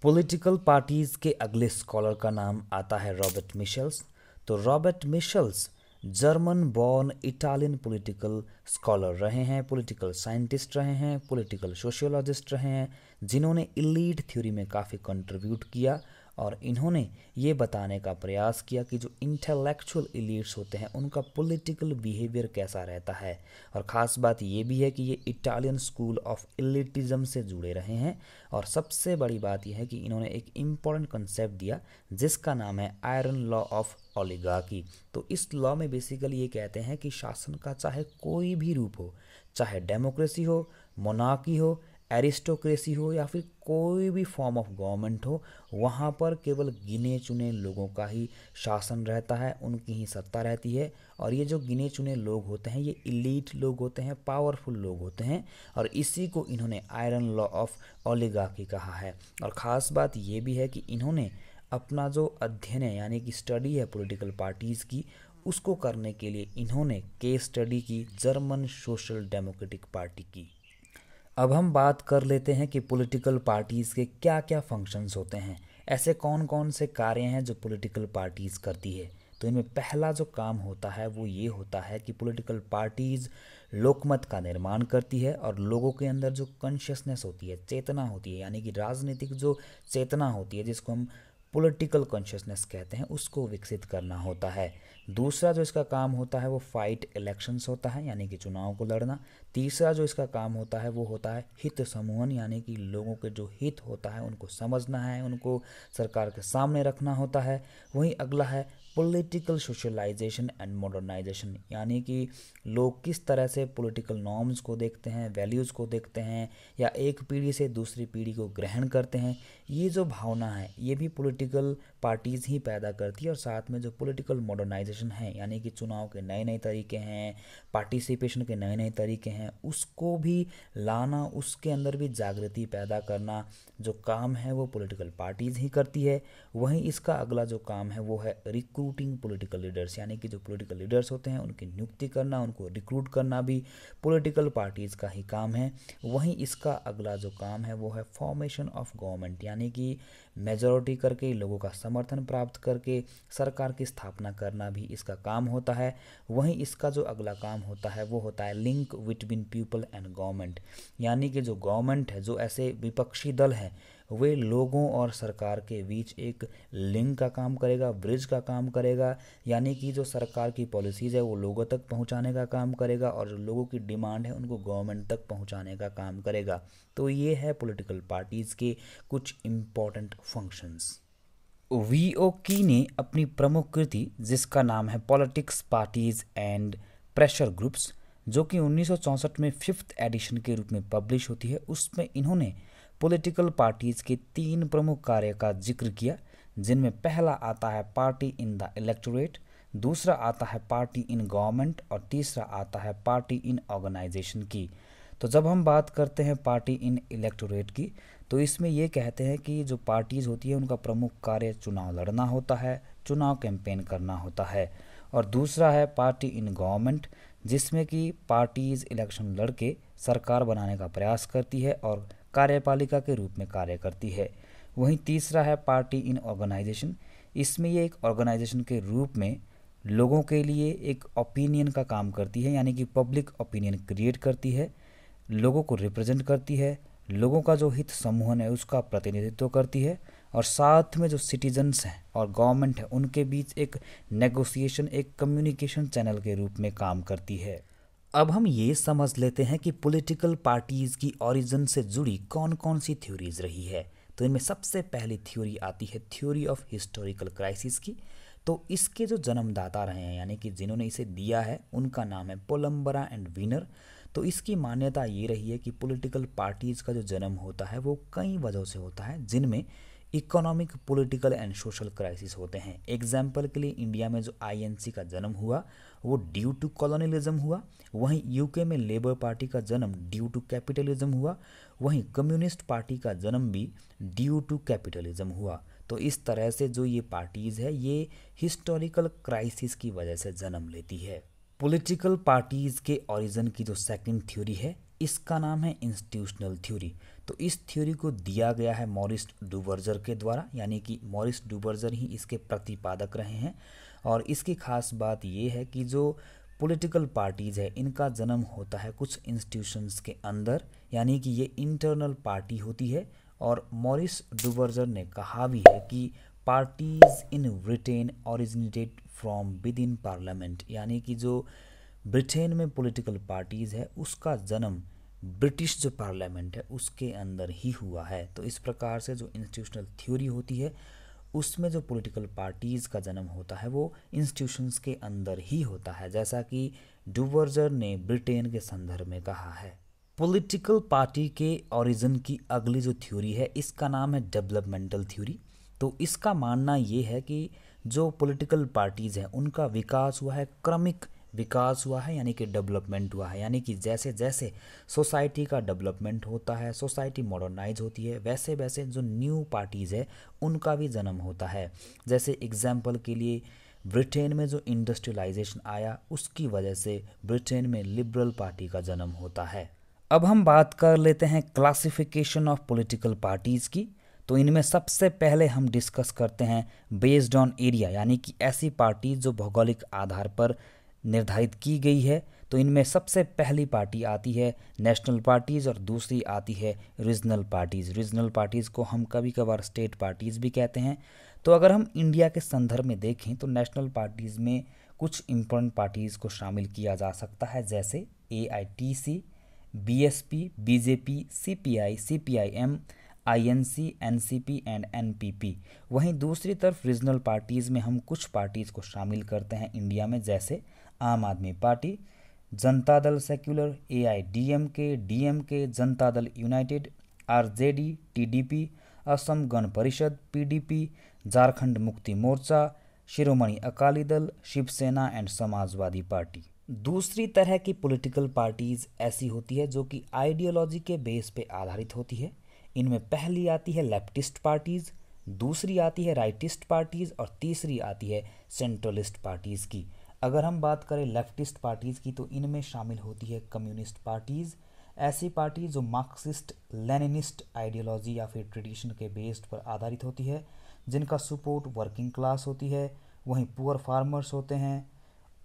पॉलिटिकल पार्टीज़ के अगले स्कॉलर का नाम आता है रॉबर्ट मिशल्स तो Robert Michels German born Italian political scholar रहे हैं पॉलिटिकल साइंटिस्ट रहे हैं पॉलिटिकल सोशियोलॉजिस्ट रहे हैं जिन्होंने इलीड थ्योरी में काफ़ी कंट्रीब्यूट किया और इन्होंने ये बताने का प्रयास किया कि जो इंटेलेक्चुअल इलीट्स होते हैं उनका पॉलिटिकल बिहेवियर कैसा रहता है और ख़ास बात ये भी है कि ये इटालियन स्कूल ऑफ इलिटिज़म से जुड़े रहे हैं और सबसे बड़ी बात यह है कि इन्होंने एक इम्पॉर्टेंट कंसेप्ट दिया जिसका नाम है आयरन लॉ ऑफ ओलिगाकी तो इस लॉ में बेसिकली ये कहते हैं कि शासन का चाहे कोई भी रूप हो चाहे डेमोक्रेसी हो मोनाकी हो एरिस्टोक्रेसी हो या फिर कोई भी फॉर्म ऑफ गवर्नमेंट हो वहाँ पर केवल गिने चुने लोगों का ही शासन रहता है उनकी ही सत्ता रहती है और ये जो गिने चुने लोग होते हैं ये इलीट लोग होते हैं पावरफुल लोग होते हैं और इसी को इन्होंने आयरन लॉ ऑफ ओलिगार्की कहा है और ख़ास बात ये भी है कि इन्होंने अपना जो अध्ययन है यानी कि स्टडी है पॉलिटिकल पार्टीज़ की उसको करने के लिए इन्होंने केस स्टडी की जर्मन सोशल डेमोक्रेटिक पार्टी की अब हम बात कर लेते हैं कि पॉलिटिकल पार्टीज़ के क्या क्या फंक्शंस होते हैं ऐसे कौन कौन से कार्य हैं जो पॉलिटिकल पार्टीज़ करती है तो इनमें पहला जो काम होता है वो ये होता है कि पॉलिटिकल पार्टीज़ लोकमत का निर्माण करती है और लोगों के अंदर जो कॉन्शियसनेस होती है चेतना होती है यानी कि राजनीतिक जो चेतना होती है जिसको हम पॉलिटिकल कॉन्शियसनेस कहते हैं उसको विकसित करना होता है दूसरा जो इसका काम होता है वो फाइट इलेक्शंस होता है यानी कि चुनाव को लड़ना तीसरा जो इसका काम होता है वो होता है हित समूहन यानी कि लोगों के जो हित होता है उनको समझना है उनको सरकार के सामने रखना होता है वहीं अगला है पॉलिटिकल सोशलाइजेशन एंड मॉडर्नाइजेशन यानी कि लोग किस तरह से पॉलिटिकल नॉर्म्स को देखते हैं वैल्यूज़ को देखते हैं या एक पीढ़ी से दूसरी पीढ़ी को ग्रहण करते हैं ये जो भावना है ये भी पॉलिटिकल पार्टीज़ ही पैदा करती है और साथ में जो पॉलिटिकल मॉडर्नाइजेशन है यानी कि चुनाव के नए नए तरीके हैं पार्टिसिपेशन के नए नए तरीके हैं उसको भी लाना उसके अंदर भी जागृति पैदा करना जो काम है वो पोलिटिकल पार्टीज़ ही करती है वहीं इसका अगला जो काम है वो है रिक्रू रिक्रूटिंग पॉलिटिकल लीडर्स यानी कि जो पॉलिटिकल लीडर्स होते हैं उनकी नियुक्ति करना उनको रिक्रूट करना भी पॉलिटिकल पार्टीज़ का ही काम है वहीं इसका अगला जो काम है वो है फॉर्मेशन ऑफ गवर्नमेंट यानी कि मेजोरिटी करके लोगों का समर्थन प्राप्त करके सरकार की स्थापना करना भी इसका काम होता है वहीं इसका जो अगला काम होता है वो होता है link between people and government यानी कि जो गवर्नमेंट है जो ऐसे विपक्षी दल हैं वे लोगों और सरकार के बीच एक लिंक का काम करेगा ब्रिज का काम करेगा यानी कि जो सरकार की पॉलिसीज़ है वो लोगों तक पहुंचाने का काम करेगा और जो लोगों की डिमांड है उनको गवर्नमेंट तक पहुंचाने का काम करेगा तो ये है पॉलिटिकल पार्टीज़ के कुछ इम्पॉर्टेंट फंक्शंस वी ओ की ने अपनी प्रमुख कृति जिसका नाम है politics parties and pressure groups जो कि उन्नीस में फिफ्थ एडिशन के रूप में पब्लिश होती है उसमें इन्होंने पॉलिटिकल पार्टीज़ के तीन प्रमुख कार्य का जिक्र किया जिनमें पहला आता है पार्टी इन द इलेक्टोरेट दूसरा आता है पार्टी इन गवर्नमेंट और तीसरा आता है पार्टी इन ऑर्गेनाइजेशन की तो जब हम बात करते हैं पार्टी इन इलेक्टोरेट की तो इसमें ये कहते हैं कि जो पार्टीज़ होती है उनका प्रमुख कार्य चुनाव लड़ना होता है चुनाव कैंपेन करना होता है और दूसरा है पार्टी इन गवर्नमेंट जिसमें कि पार्टीज़ इलेक्शन लड़के सरकार बनाने का प्रयास करती है और कार्यपालिका के रूप में कार्य करती है वहीं तीसरा है पार्टी इन ऑर्गेनाइजेशन इसमें ये एक ऑर्गेनाइजेशन के रूप में लोगों के लिए एक ओपिनियन का काम करती है यानी कि पब्लिक ओपिनियन क्रिएट करती है लोगों को रिप्रेजेंट करती है लोगों का जो हित समूहन है उसका प्रतिनिधित्व करती है और साथ में जो सिटीजन्स हैं और गवर्नमेंट है उनके बीच एक नेगोशिएशन एक कम्युनिकेशन चैनल के रूप में काम करती है अब हम ये समझ लेते हैं कि पॉलिटिकल पार्टीज़ की ओरिजिन से जुड़ी कौन कौन सी थ्योरीज रही है तो इनमें सबसे पहली थ्योरी आती है थ्योरी ऑफ हिस्टोरिकल क्राइसिस की तो इसके जो जन्मदाता रहे हैं यानी कि जिन्होंने इसे दिया है उनका नाम है पोलम्बरा एंड विनर तो इसकी मान्यता ये रही है कि पॉलिटिकल पार्टीज़ का जो जन्म होता है वो कई वजह से होता है जिनमें economic political and social crisis होते हैं एग्जाम्पल के लिए इंडिया में जो आईएनसी का जन्म हुआ वो ड्यू टू कॉलोनियलिज्म हुआ वहीं यूके में लेबर पार्टी का जन्म ड्यू टू कैपिटलिज्म हुआ वहीं कम्युनिस्ट पार्टी का जन्म भी ड्यू टू कैपिटलिज्म हुआ तो इस तरह से जो ये पार्टीज़ है ये हिस्टोरिकल क्राइसिस की वजह से जन्म लेती है पॉलिटिकल पार्टीज़ के ओरिजिन की जो सेकंड थ्योरी है इसका नाम है इंस्टीट्यूशनल थ्योरी तो इस थ्योरी को दिया गया है मॉरिस डूबर्जर के द्वारा यानी कि मॉरिस डूबर्जर ही इसके प्रतिपादक रहे हैं और इसकी खास बात ये है कि जो पॉलिटिकल पार्टीज़ है इनका जन्म होता है कुछ इंस्टीट्यूशंस के अंदर यानी कि ये इंटरनल पार्टी होती है और मॉरिस डुबर्जर ने कहा भी है कि parties in Britain originated from within parliament यानी कि जो ब्रिटेन में पॉलिटिकल पार्टीज़ है उसका जन्म ब्रिटिश जो पार्लियामेंट है उसके अंदर ही हुआ है तो इस प्रकार से जो इंस्टीट्यूशनल थ्योरी होती है उसमें जो पॉलिटिकल पार्टीज़ का जन्म होता है वो इंस्टीट्यूशंस के अंदर ही होता है जैसा कि डुवर्जर ने ब्रिटेन के संदर्भ में कहा है पॉलिटिकल पार्टी के ओरिजिन की अगली जो थ्योरी है इसका नाम है डेवलपमेंटल थ्योरी तो इसका मानना ये है कि जो पॉलिटिकल पार्टीज़ हैं उनका विकास हुआ है क्रमिक विकास हुआ है यानी कि डेवलपमेंट हुआ है यानी कि जैसे जैसे सोसाइटी का डेवलपमेंट होता है सोसाइटी मॉडर्नाइज होती है वैसे वैसे जो न्यू पार्टीज़ है उनका भी जन्म होता है जैसे एग्जाम्पल के लिए ब्रिटेन में जो इंडस्ट्रियलाइजेशन आया उसकी वजह से ब्रिटेन में लिबरल पार्टी का जन्म होता है अब हम बात कर लेते हैं क्लासिफिकेशन ऑफ पॉलिटिकल पार्टीज़ की तो इनमें सबसे पहले हम डिस्कस करते हैं बेस्ड ऑन एरिया यानी कि ऐसी पार्टी जो भौगोलिक आधार पर निर्धारित की गई है तो इनमें सबसे पहली पार्टी आती है नेशनल पार्टीज़ और दूसरी आती है रीजनल पार्टीज़ रीजनल पार्टीज़ को हम कभी कभार स्टेट पार्टीज़ भी कहते हैं तो अगर हम इंडिया के संदर्भ में देखें तो नेशनल पार्टीज़ में कुछ इम्पोर्टेंट पार्टीज़ को शामिल किया जा सकता है जैसे A I T C B S P BJP C P I C P I M I N C N C P and N P P वहीं दूसरी तरफ रीजनल पार्टीज़ में हम कुछ पार्टीज़ को शामिल करते हैं इंडिया में जैसे आम आदमी party Janata Dal secular A I D M K D M K Janata Dal united R J D T D P Asom Gana Parishad P D P Jharkhand मुक्ति मोर्चा शिरोमणि अकाली दल शिवसेना एंड समाजवादी पार्टी दूसरी तरह की पॉलिटिकल पार्टीज ऐसी होती है जो कि आइडियोलॉजी के बेस पे आधारित होती है इनमें पहली आती है लेफ्टिस्ट पार्टीज़ दूसरी आती है राइटिस्ट पार्टीज़ और तीसरी आती है सेंट्रलिस्ट पार्टीज़ की अगर हम बात करें लेफ्टिस्ट पार्टीज़ की तो इनमें शामिल होती है कम्युनिस्ट पार्टीज़ ऐसी पार्टी जो मार्क्सिस्ट लेनिनिस्ट आइडियोलॉजी या फिर ट्रेडिशन के बेस्ड पर आधारित होती है जिनका सपोर्ट वर्किंग क्लास होती है वहीं पुअर फार्मर्स होते हैं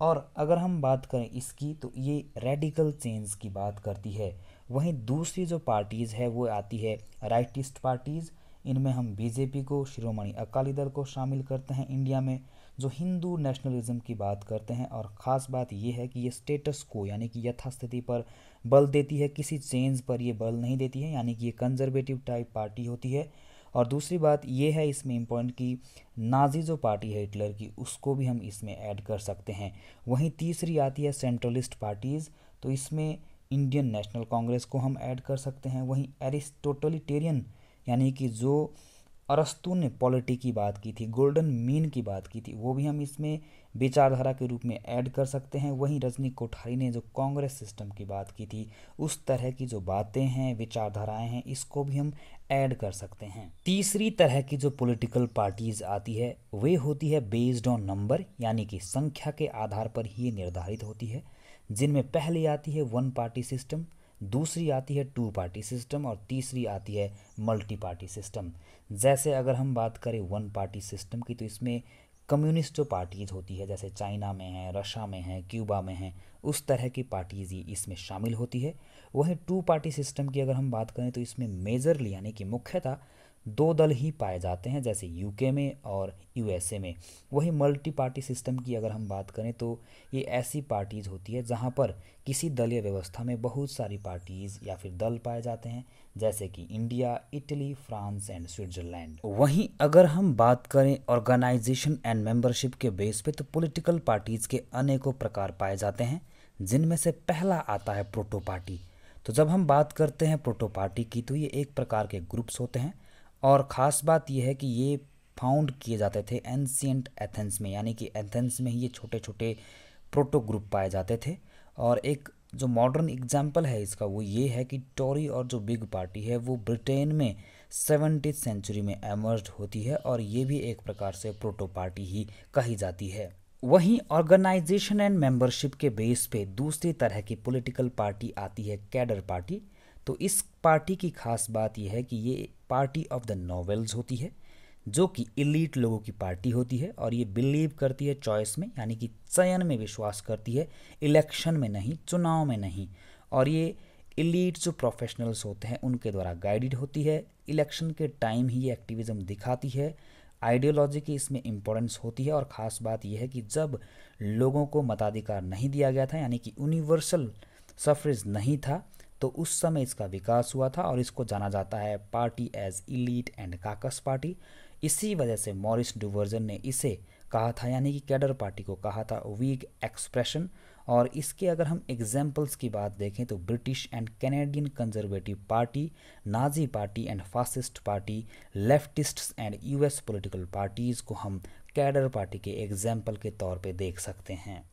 और अगर हम बात करें इसकी तो ये रेडिकल चेंज की बात करती है वहीं दूसरी जो पार्टीज़ है वो आती है राइटिस्ट पार्टीज़ इनमें हम बीजेपी को शिरोमणि अकाली दल को शामिल करते हैं इंडिया में जो हिंदू नेशनलिज्म की बात करते हैं और ख़ास बात यह है कि ये स्टेटस को यानी कि यथास्थिति पर बल देती है किसी चेंज पर ये बल नहीं देती है यानी कि ये कंजर्वेटिव टाइप पार्टी होती है और दूसरी बात ये है इसमें इम्पोर्टेंट कि नाजी जो पार्टी है हिटलर की उसको भी हम इसमें ऐड कर सकते हैं वहीं तीसरी आती है सेंट्रलिस्ट पार्टीज़ तो इसमें इंडियन नेशनल कांग्रेस को हम ऐड कर सकते हैं वहीं एरिस्टोटलीटेरियन यानी कि जो अरस्तु ने पॉलिटी की बात की थी गोल्डन मीन की बात की थी वो भी हम इसमें विचारधारा के रूप में ऐड कर सकते हैं वहीं रजनी कोठारी ने जो कांग्रेस सिस्टम की बात की थी उस तरह की जो बातें हैं विचारधाराएं हैं इसको भी हम ऐड कर सकते हैं तीसरी तरह की जो पॉलिटिकल पार्टीज आती है वे होती है बेस्ड ऑन नंबर यानी कि संख्या के आधार पर ही निर्धारित होती है जिनमें पहले आती है वन पार्टी सिस्टम दूसरी आती है टू पार्टी सिस्टम और तीसरी आती है मल्टी पार्टी सिस्टम जैसे अगर हम बात करें वन पार्टी सिस्टम की तो इसमें कम्युनिस्ट जो पार्टीज़ होती है जैसे चाइना में है रशा में है क्यूबा में है उस तरह की पार्टीज़ ही इसमें शामिल होती है वहीं टू पार्टी सिस्टम की अगर हम बात करें तो इसमें मेजरली यानी कि मुख्यतः दो दल ही पाए जाते हैं जैसे यूके में और यूएसए में वहीं मल्टी पार्टी सिस्टम की अगर हम बात करें तो ये ऐसी पार्टीज़ होती है जहाँ पर किसी दलीय व्यवस्था में बहुत सारी पार्टीज़ या फिर दल पाए जाते हैं जैसे कि India Italy France and Switzerland वहीं अगर हम बात करें ऑर्गेनाइजेशन एंड मेंबरशिप के बेस पे तो पॉलिटिकल पार्टीज़ के अनेकों प्रकार पाए जाते हैं जिनमें से पहला आता है प्रोटो पार्टी तो जब हम बात करते हैं प्रोटो पार्टी की तो ये एक प्रकार के ग्रुप्स होते हैं और ख़ास बात यह है कि ये फाउंड किए जाते थे एंशियंट एथेंस में यानी कि एथेंस में ही ये छोटे छोटे प्रोटो ग्रुप पाए जाते थे और एक जो मॉडर्न एग्जाम्पल है इसका वो ये है कि टोरी और जो बिग पार्टी है वो ब्रिटेन में सेवेंटी सेंचुरी में एमर्ज होती है और ये भी एक प्रकार से प्रोटो पार्टी ही कही जाती है वहीं ऑर्गेनाइजेशन एंड मेंबरशिप के बेस पे दूसरी तरह की पॉलिटिकल पार्टी आती है कैडर पार्टी तो इस पार्टी की खास बात यह है कि ये पार्टी ऑफ द नॉवेल्स होती है जो कि इलीट लोगों की पार्टी होती है और ये बिलीव करती है चॉइस में यानी कि चयन में विश्वास करती है इलेक्शन में नहीं चुनाव में नहीं और ये इलीट जो प्रोफेशनल्स होते हैं उनके द्वारा गाइडेड होती है इलेक्शन के टाइम ही ये एक्टिविज़म दिखाती है आइडियोलॉजी की इसमें इम्पोर्टेंस होती है और ख़ास बात यह है कि जब लोगों को मताधिकार नहीं दिया गया था यानी कि यूनिवर्सल सफरेज नहीं था तो उस समय इसका विकास हुआ था और इसको जाना जाता है party as elite and caucus party इसी वजह से मॉरिस डुवर्जन ने इसे कहा था यानी कि कैडर पार्टी को कहा था वीक एक्सप्रेशन और इसके अगर हम एग्जाम्पल्स की बात देखें तो British and Canadian Conservative party Nazi party and fascist party leftists and US political parties को हम कैडर पार्टी के एग्जाम्पल के तौर पे देख सकते हैं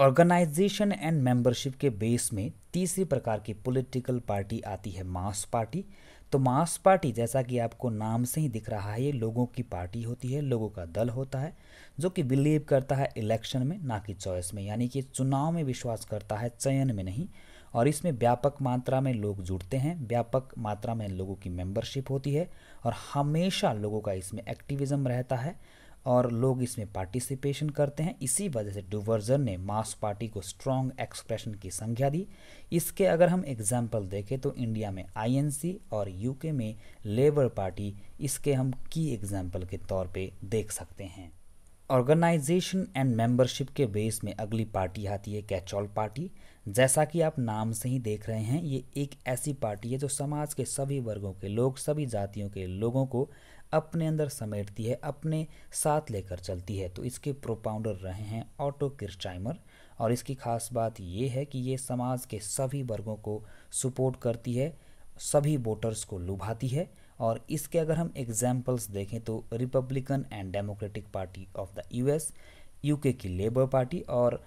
ऑर्गेनाइजेशन एंड मेंबरशिप के बेस में तीसरी प्रकार की पॉलिटिकल पार्टी आती है मास पार्टी तो मास पार्टी जैसा कि आपको नाम से ही दिख रहा है ये लोगों की पार्टी होती है लोगों का दल होता है जो कि बिलीव करता है इलेक्शन में ना कि चॉइस में यानी कि चुनाव में विश्वास करता है चयन में नहीं और इसमें व्यापक मात्रा में लोग जुड़ते हैं व्यापक मात्रा में लोगों की मेंबरशिप होती है और हमेशा लोगों का इसमें एक्टिविज्म रहता है और लोग इसमें पार्टिसिपेशन करते हैं इसी वजह से डुवर्जन ने मास पार्टी को स्ट्रॉन्ग एक्सप्रेशन की संख्या दी इसके अगर हम एग्जाम्पल देखें तो इंडिया में आईएनसी और यूके में लेबर पार्टी इसके हम की एग्जाम्पल के तौर पे देख सकते हैं ऑर्गेनाइजेशन एंड मेंबरशिप के बेस में अगली पार्टी आती है कैचॉल पार्टी जैसा कि आप नाम से ही देख रहे हैं ये एक ऐसी पार्टी है जो समाज के सभी वर्गों के लोग सभी जातियों के लोगों को अपने अंदर समेटती है अपने साथ लेकर चलती है तो इसके प्रोपाउंडर रहे हैं ऑटो किर्चाइमर और इसकी खास बात यह है कि ये समाज के सभी वर्गों को सपोर्ट करती है सभी वोटर्स को लुभाती है और इसके अगर हम एग्जाम्पल्स देखें तो Republican and Democratic party of the US UK की लेबर पार्टी और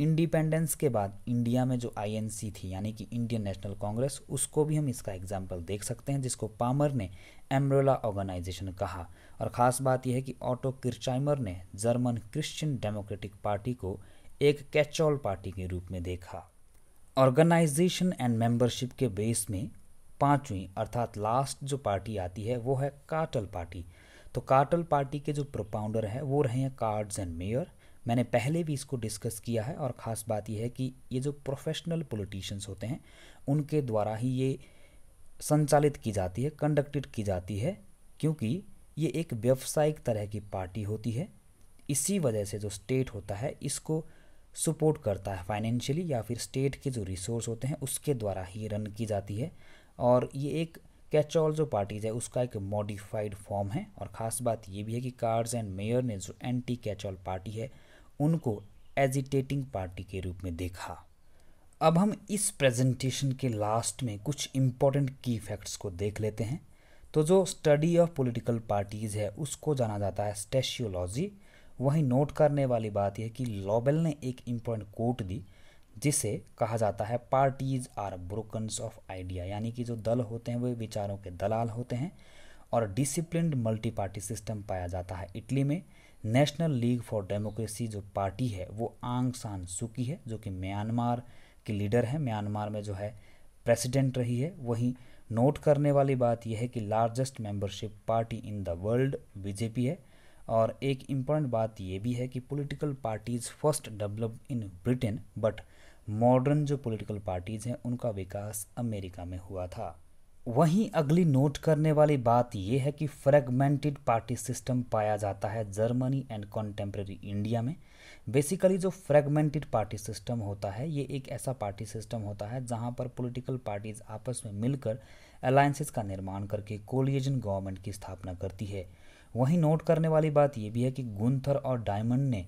इंडिपेंडेंस के बाद इंडिया में जो आईएनसी थी यानी कि इंडियन नेशनल कांग्रेस उसको भी हम इसका एग्जाम्पल देख सकते हैं जिसको पामर ने एमरोला ऑर्गेनाइजेशन कहा और ख़ास बात यह है कि ऑटो किरचाइमर ने जर्मन क्रिश्चियन डेमोक्रेटिक पार्टी को एक कैचऑल पार्टी के रूप में देखा ऑर्गेनाइजेशन एंड मेंबरशिप के बेस में पांचवी अर्थात लास्ट जो पार्टी आती है वो है काटल पार्टी तो काटल पार्टी के जो प्रोपाउंडर हैं वो रहे हैं कार्ड्स एंड मेयर मैंने पहले भी इसको डिस्कस किया है और ख़ास बात यह है कि ये जो प्रोफेशनल पोलिटिशन्स होते हैं उनके द्वारा ही ये संचालित की जाती है कंडक्टेड की जाती है क्योंकि ये एक व्यावसायिक तरह की पार्टी होती है इसी वजह से जो स्टेट होता है इसको सपोर्ट करता है फाइनेंशियली या फिर स्टेट के जो रिसोर्स होते हैं उसके द्वारा ही रन की जाती है और ये एक कैच ऑल जो पार्टीज है उसका एक मॉडिफाइड फॉर्म है और ख़ास बात ये भी है कि कार्ड्स एंड मेयर ने जो एंटी कैच ऑल पार्टी है उनको एजिटेटिंग पार्टी के रूप में देखा अब हम इस प्रेजेंटेशन के लास्ट में कुछ इम्पोर्टेंट की फैक्ट्स को देख लेते हैं तो जो स्टडी ऑफ पॉलिटिकल पार्टीज़ है उसको जाना जाता है स्टेशियोलॉजी वहीं नोट करने वाली बात यह कि लॉबेल ने एक इम्पोर्टेंट कोट दी जिसे कहा जाता है parties are brokers of idea यानी कि जो दल होते हैं वे विचारों के दलाल होते हैं और डिसिप्लिन मल्टी पार्टी सिस्टम पाया जाता है इटली में नेशनल लीग फॉर डेमोक्रेसी जो पार्टी है वो आंग सान सुकी है जो कि म्यांमार की लीडर है म्यांमार में जो है प्रेसिडेंट रही है वहीं नोट करने वाली बात यह है कि largest membership party in the world BJP है और एक इम्पॉर्टेंट बात यह भी है कि political parties first develop in Britain but modern जो पॉलिटिकल पार्टीज़ हैं उनका विकास अमेरिका में हुआ था वहीं अगली नोट करने वाली बात यह है कि फ्रेगमेंटेड पार्टी सिस्टम पाया जाता है जर्मनी एंड कॉन्टेम्प्रेरी इंडिया में बेसिकली जो फ्रेगमेंटेड पार्टी सिस्टम होता है ये एक ऐसा पार्टी सिस्टम होता है जहाँ पर पॉलिटिकल पार्टीज आपस में मिलकर अलायंसेस का निर्माण करके कोलियजन गवर्नमेंट की स्थापना करती है वहीं नोट करने वाली बात यह भी है कि गुंथर और डायमंड ने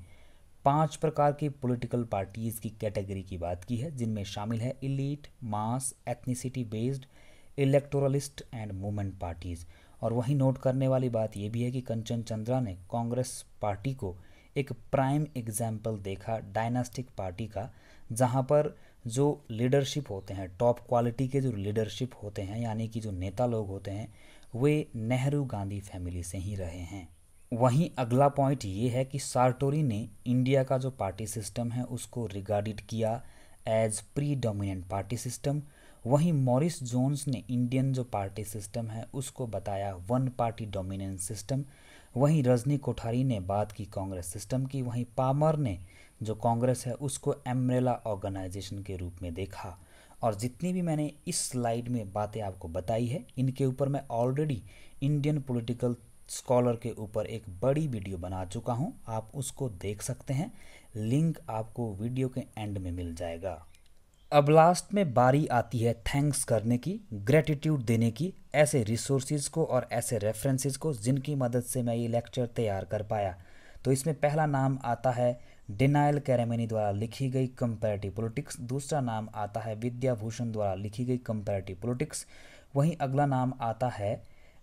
पांच प्रकार की पॉलिटिकल पार्टीज़ की कैटेगरी की बात की है जिनमें शामिल है elite mass ethnicity based electoralist and movement parties और वहीं नोट करने वाली बात यह भी है कि कंचन चंद्रा ने कांग्रेस पार्टी को एक प्राइम एग्जाम्पल देखा डायनास्टिक पार्टी का जहाँ पर जो लीडरशिप होते हैं टॉप क्वालिटी के जो लीडरशिप होते हैं यानी कि जो नेता लोग होते हैं वे नेहरू गांधी फैमिली से ही रहे हैं वहीं अगला पॉइंट ये है कि सार्टोरी ने इंडिया का जो पार्टी सिस्टम है उसको रिगार्डिड किया as predominant party system वहीं मॉरिस जोन्स ने इंडियन जो पार्टी सिस्टम है उसको बताया वन पार्टी डोमिनेंस सिस्टम वहीं रजनी कोठारी ने बात की कांग्रेस सिस्टम की वहीं पामर ने जो कांग्रेस है उसको एमरेला ऑर्गेनाइजेशन के रूप में देखा और जितनी भी मैंने इस स्लाइड में बातें आपको बताई है इनके ऊपर मैं ऑलरेडी इंडियन पॉलिटिकल स्कॉलर के ऊपर एक बड़ी वीडियो बना चुका हूं आप उसको देख सकते हैं लिंक आपको वीडियो के एंड में मिल जाएगा अब लास्ट में बारी आती है थैंक्स करने की ग्रेटिट्यूड देने की ऐसे रिसोर्सेज को और ऐसे रेफरेंसेज को जिनकी मदद से मैं ये लेक्चर तैयार कर पाया तो इसमें पहला नाम आता है डिनाइल कैरेमनी द्वारा लिखी गई कंपेरेटिव पॉलिटिक्स दूसरा नाम आता है विद्याभूषण द्वारा लिखी गई कंपेरेटिव पॉलिटिक्स वहीं अगला नाम आता है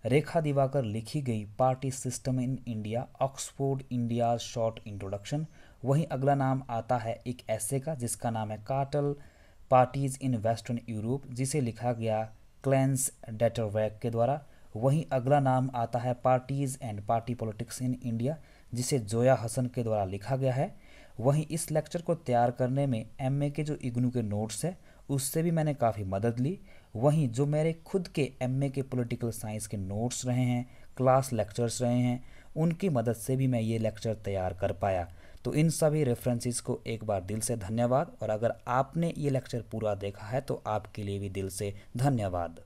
रेखा दिवाकर लिखी गई party system in India Oxford India short introduction वहीं अगला नाम आता है एक ऐसे का जिसका नाम है काटल पार्टीज इन वेस्टर्न यूरोप जिसे लिखा गया क्लेंस डेटरवैक के द्वारा वहीं अगला नाम आता है parties and party politics in India जिसे जोया हसन के द्वारा लिखा गया है वहीं इस लेक्चर को तैयार करने में एम के जो इग्नू के नोट्स है उससे भी मैंने काफ़ी मदद ली वहीं जो मेरे खुद के एम के पॉलिटिकल साइंस के नोट्स रहे हैं क्लास लेक्चर्स रहे हैं उनकी मदद से भी मैं ये लेक्चर तैयार कर पाया तो इन सभी रेफरेंसेस को एक बार दिल से धन्यवाद और अगर आपने ये लेक्चर पूरा देखा है तो आपके लिए भी दिल से धन्यवाद